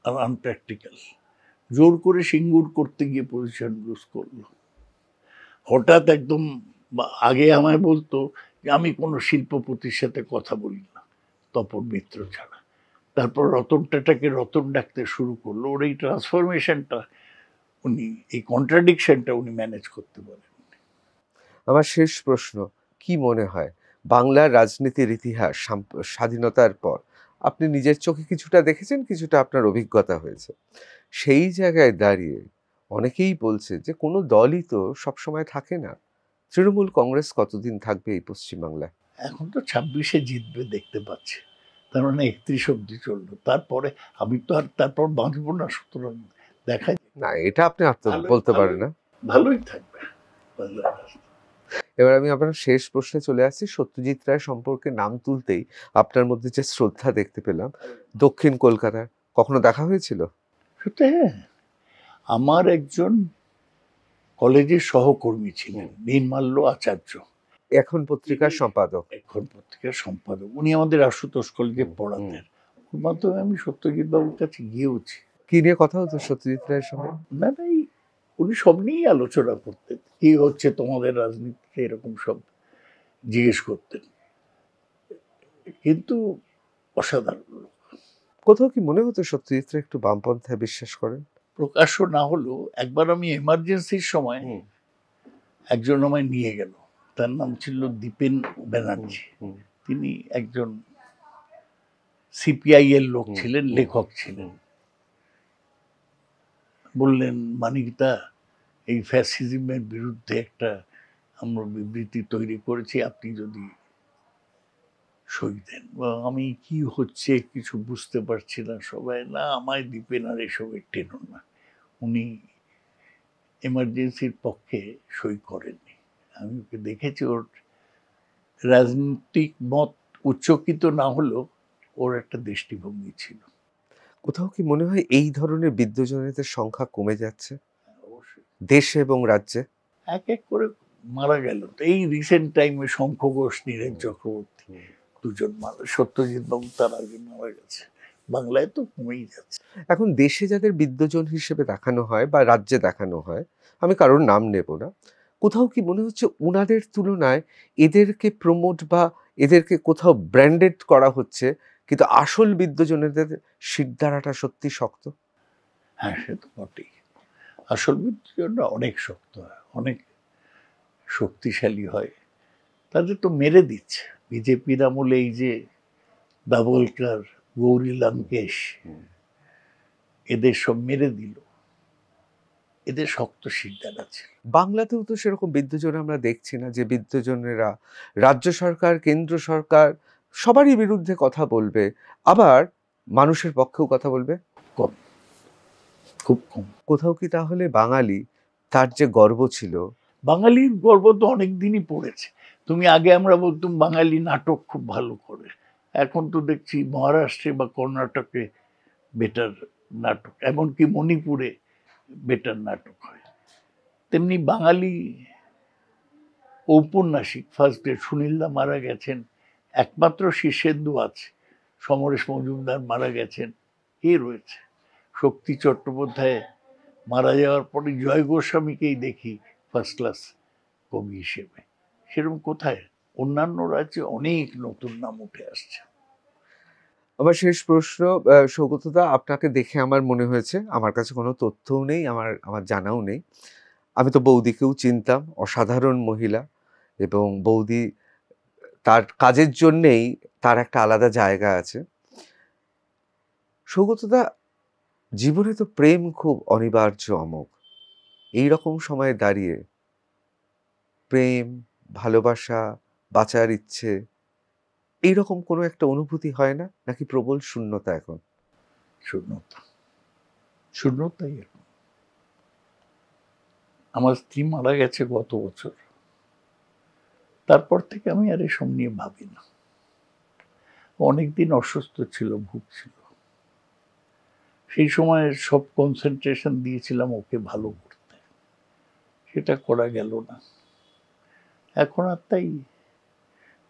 আর আনপ্র্যাকটিক্যাল জোর করে সিঙ্গুর করতে গিয়ে পজিশন লুজ করলো হঠাৎ একদম আগে আমায় বলতো যে আমি কোনো শিল্পপতির সাথে কথা বলি না তপন মিত্র ছাড়া তারপর রতন টাটাকে রতন ডাকতে শুরু করলো ওর এই ট্রান্সফরমেশনটা উনি এই কন্ট্রাডিকশনটা উনি ম্যানেজ করতে পারেন আমার শেষ প্রশ্ন কি মনে হয় বাংলার রাজনীতির ইতিহাস স্বাধীনতার পর আপনি নিজের চোখে কিছুটা দেখেছেন কিছুটা আপনার অভিজ্ঞতা হয়েছে সেই জায়গায় দাঁড়িয়ে অনেকেই বলছে যে কোনো দলই তো সবসময় থাকে না তৃণমূল কংগ্রেস কতদিন থাকবে এই পশ্চিমবাংলায় এখন তো ছাব্বিশে জিতবে দেখতে পাচ্ছে তার মানে একত্রিশ অব্দি চললো তারপরে আমি তো আর তারপর বাঁচবো না সুতরাং দেখাই না এটা আপনি বলতে পারেন না ভালোই থাকবে এবার আমি আপনার শেষ প্রশ্নে চলে আসছি সত্যজিৎ রায় সম্পর্কে নাম তুলতেই আপনার মধ্যে যে শ্রদ্ধা দেখতে পেলাম দক্ষিণ কলকাতার কখনো দেখা হয়েছিল হ্যাঁ আমার একজন কলেজের সহকর্মী ছিলেন নির্মাল্য আচার্য এখন পত্রিকার সম্পাদক এখন পত্রিকার সম্পাদক উনি আমাদের আশুতোষ কলেজে পড়াতেন ওর মাধ্যমে আমি সত্যজিৎ বাবুর কাছে গিয়েওছি কি নিয়ে কথা হতো সত্যজিৎ রায়ের সঙ্গে না না উনি সব নিয়েই আলোচনা করতেন কি হচ্ছে তোমাদের রাজনীতিতে এরকম সব জিজ্ঞেস করতেন কিন্তু অসাধারণ লোক কোথাও কি মনে হতো সত্যজিৎ রায় একটু বামপন্থায় বিশ্বাস করেন প্রকাশ্য না হলেও একবার আমি এমার্জেন্সির সময় একজন আমায় নিয়ে গেল তার নাম ছিল দীপেন ব্যানার্জি তিনি একজন সিপিআই এর লোক ছিলেন লেখক ছিলেন বললেন মানিকদা এই ফ্যাসিজমের বিরুদ্ধে একটা আমরা বিবৃতি তৈরি করেছি আপনি যদি সই দেন আমি কি হচ্ছে কিছু বুঝতে পারছি না সবাই না আমায় দীপেন আর এসব টেনো না উনি এমার্জেন্সির পক্ষে সই করেননি আমি ওকে দেখেছি ওর রাজনৈতিক মত উচ্চকিত না হলেও ওর একটা দৃষ্টিভঙ্গি ছিল কোথাও কি মনে হয় এই ধরনের বিদ্যজনীদের সংখ্যা কমে যাচ্ছে দেশে এবং রাজ্যে এক এক করে মারা গেল তো এই রিসেন্ট টাইমে শঙ্খ ঘোষ নীরেন চক্রবর্তী দুজন মানুষ সত্যজিৎ বাবু তার আগে মারা গেছে বাংলায় তো কমেই যাচ্ছে এখন দেশে যাদের বিদ্যজন হিসেবে দেখানো হয় বা রাজ্যে দেখানো হয় আমি কারোর নাম নেব না কোথাও কি মনে হচ্ছে ওনাদের তুলনায় এদেরকে প্রমোট বা এদেরকে কোথাও ব্র্যান্ডেড করা হচ্ছে কিন্তু আসল বিদ্যজনেদের শিরদারাটা সত্যি শক্ত হ্যাঁ সে তো বটেই আসল বিদ্যজনরা অনেক শক্ত হয় অনেক শক্তিশালী হয় তাদের তো মেরে দিচ্ছে বিজেপির আমলে এই যে দাবলকার গৌরী লঙ্কেশ এদের সব মেরে দিল এদের শক্ত সিদ্ধান আছে বাংলাতেও তো সেরকম বিদ্যুজন আমরা দেখছি না যে বিদ্যুজনেরা রাজ্য সরকার কেন্দ্র সরকার সবারই বিরুদ্ধে কথা বলবে আবার মানুষের পক্ষেও কথা বলবে কম খুব কম কোথাও কি তাহলে বাঙালি তার যে গর্ব ছিল বাঙালির গর্ব তো অনেক দিনই পড়েছে তুমি আগে আমরা বলতাম বাঙালি নাটক খুব ভালো করে এখন তো দেখছি মহারাষ্ট্রে বা কর্ণাটকে বেটার নাটক এমনকি মণিপুরে বেটার নাটক হয় তেমনি বাঙালি ঔপন্যাসিক ফার্স্টে সুনীলদা মারা গেছেন একমাত্র শীর্ষেন্দু আছে সমরেশ মজুমদার মারা গেছেন এ রয়েছে শক্তি চট্টোপাধ্যায় মারা যাওয়ার পরে জয় গোস্বামীকেই দেখি ফার্স্ট ক্লাস কবি হিসেবে সেরকম কোথায় অন্যান্য রাজ্যে অনেক নতুন নাম উঠে আসছে আমার শেষ প্রশ্ন সৌগতদা আপনাকে দেখে আমার মনে হয়েছে আমার কাছে কোনো তথ্যও নেই আমার আমার জানাও নেই আমি তো বৌদিকেও চিনতাম অসাধারণ মহিলা এবং বৌদি তার কাজের জন্যেই তার একটা আলাদা জায়গা আছে সৌগতদা জীবনে তো প্রেম খুব অনিবার্য অমক এই রকম সময়ে দাঁড়িয়ে প্রেম ভালোবাসা বাঁচার ইচ্ছে এইরকম কোনো একটা অনুভূতি হয় না নাকি প্রবল শূন্যতা এখন শূন্যতা শূন্যতাই এখন আমার স্ত্রী মারা গেছে গত বছর তারপর থেকে আমি আর এসব নিয়ে ভাবি না অনেকদিন অসুস্থ ছিল ভুগছিল সেই সময় সব কনসেন্ট্রেশন দিয়েছিলাম ওকে ভালো করতে সেটা করা গেল না এখন আর তাই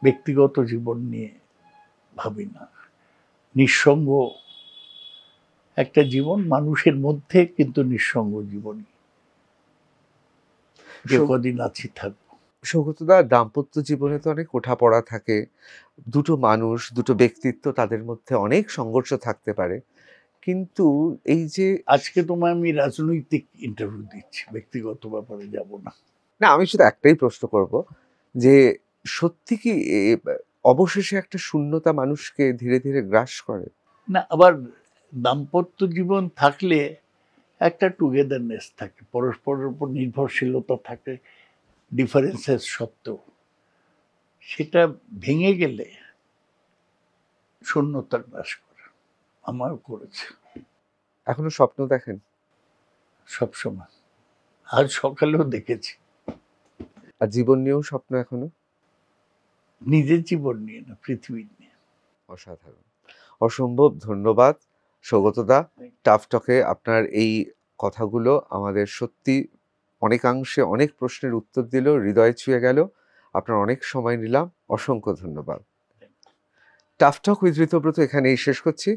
ব্যক্তিগত জীবন নিয়ে ভাবি না নিঃসঙ্গ একটা জীবন মানুষের মধ্যে কিন্তু নিঃসঙ্গ জীবনই যে কদিন আছি থাকবো সৌগতদা দাম্পত্য জীবনে তো অনেক ওঠাপড়া থাকে দুটো মানুষ দুটো ব্যক্তিত্ব তাদের মধ্যে অনেক সংঘর্ষ থাকতে পারে কিন্তু এই যে আজকে তোমায় আমি রাজনৈতিক ইন্টারভিউ দিচ্ছি ব্যক্তিগত ব্যাপারে যাব না না আমি শুধু একটাই প্রশ্ন করব যে সত্যি কি অবশেষে একটা শূন্যতা মানুষকে ধীরে ধীরে গ্রাস করে না আবার দাম্পত্য জীবন থাকলে একটা টুগেদারনেস থাকে পরস্পরের উপর নির্ভরশীলতা থাকে ডিফারেন্সের সত্ত্বেও সেটা ভেঙে গেলে শূন্যতার বাস করে আমারও করেছে এখনো স্বপ্ন দেখেন সবসময় আজ সকালেও দেখেছি আর জীবন নিয়েও স্বপ্ন এখনো নিজের জীবন নিয়ে না পৃথিবী নিয়ে অসাধারণ অসম্ভব ধন্যবাদ স্বগতদা টাফটকে আপনার এই কথাগুলো আমাদের সত্যি অনেকাংশে অনেক প্রশ্নের উত্তর দিল হৃদয় ছুঁয়ে গেল আপনার অনেক সময় নিলাম অসংখ্য ধন্যবাদ টাফটক উইথ ঋতব্রত এখানেই শেষ করছি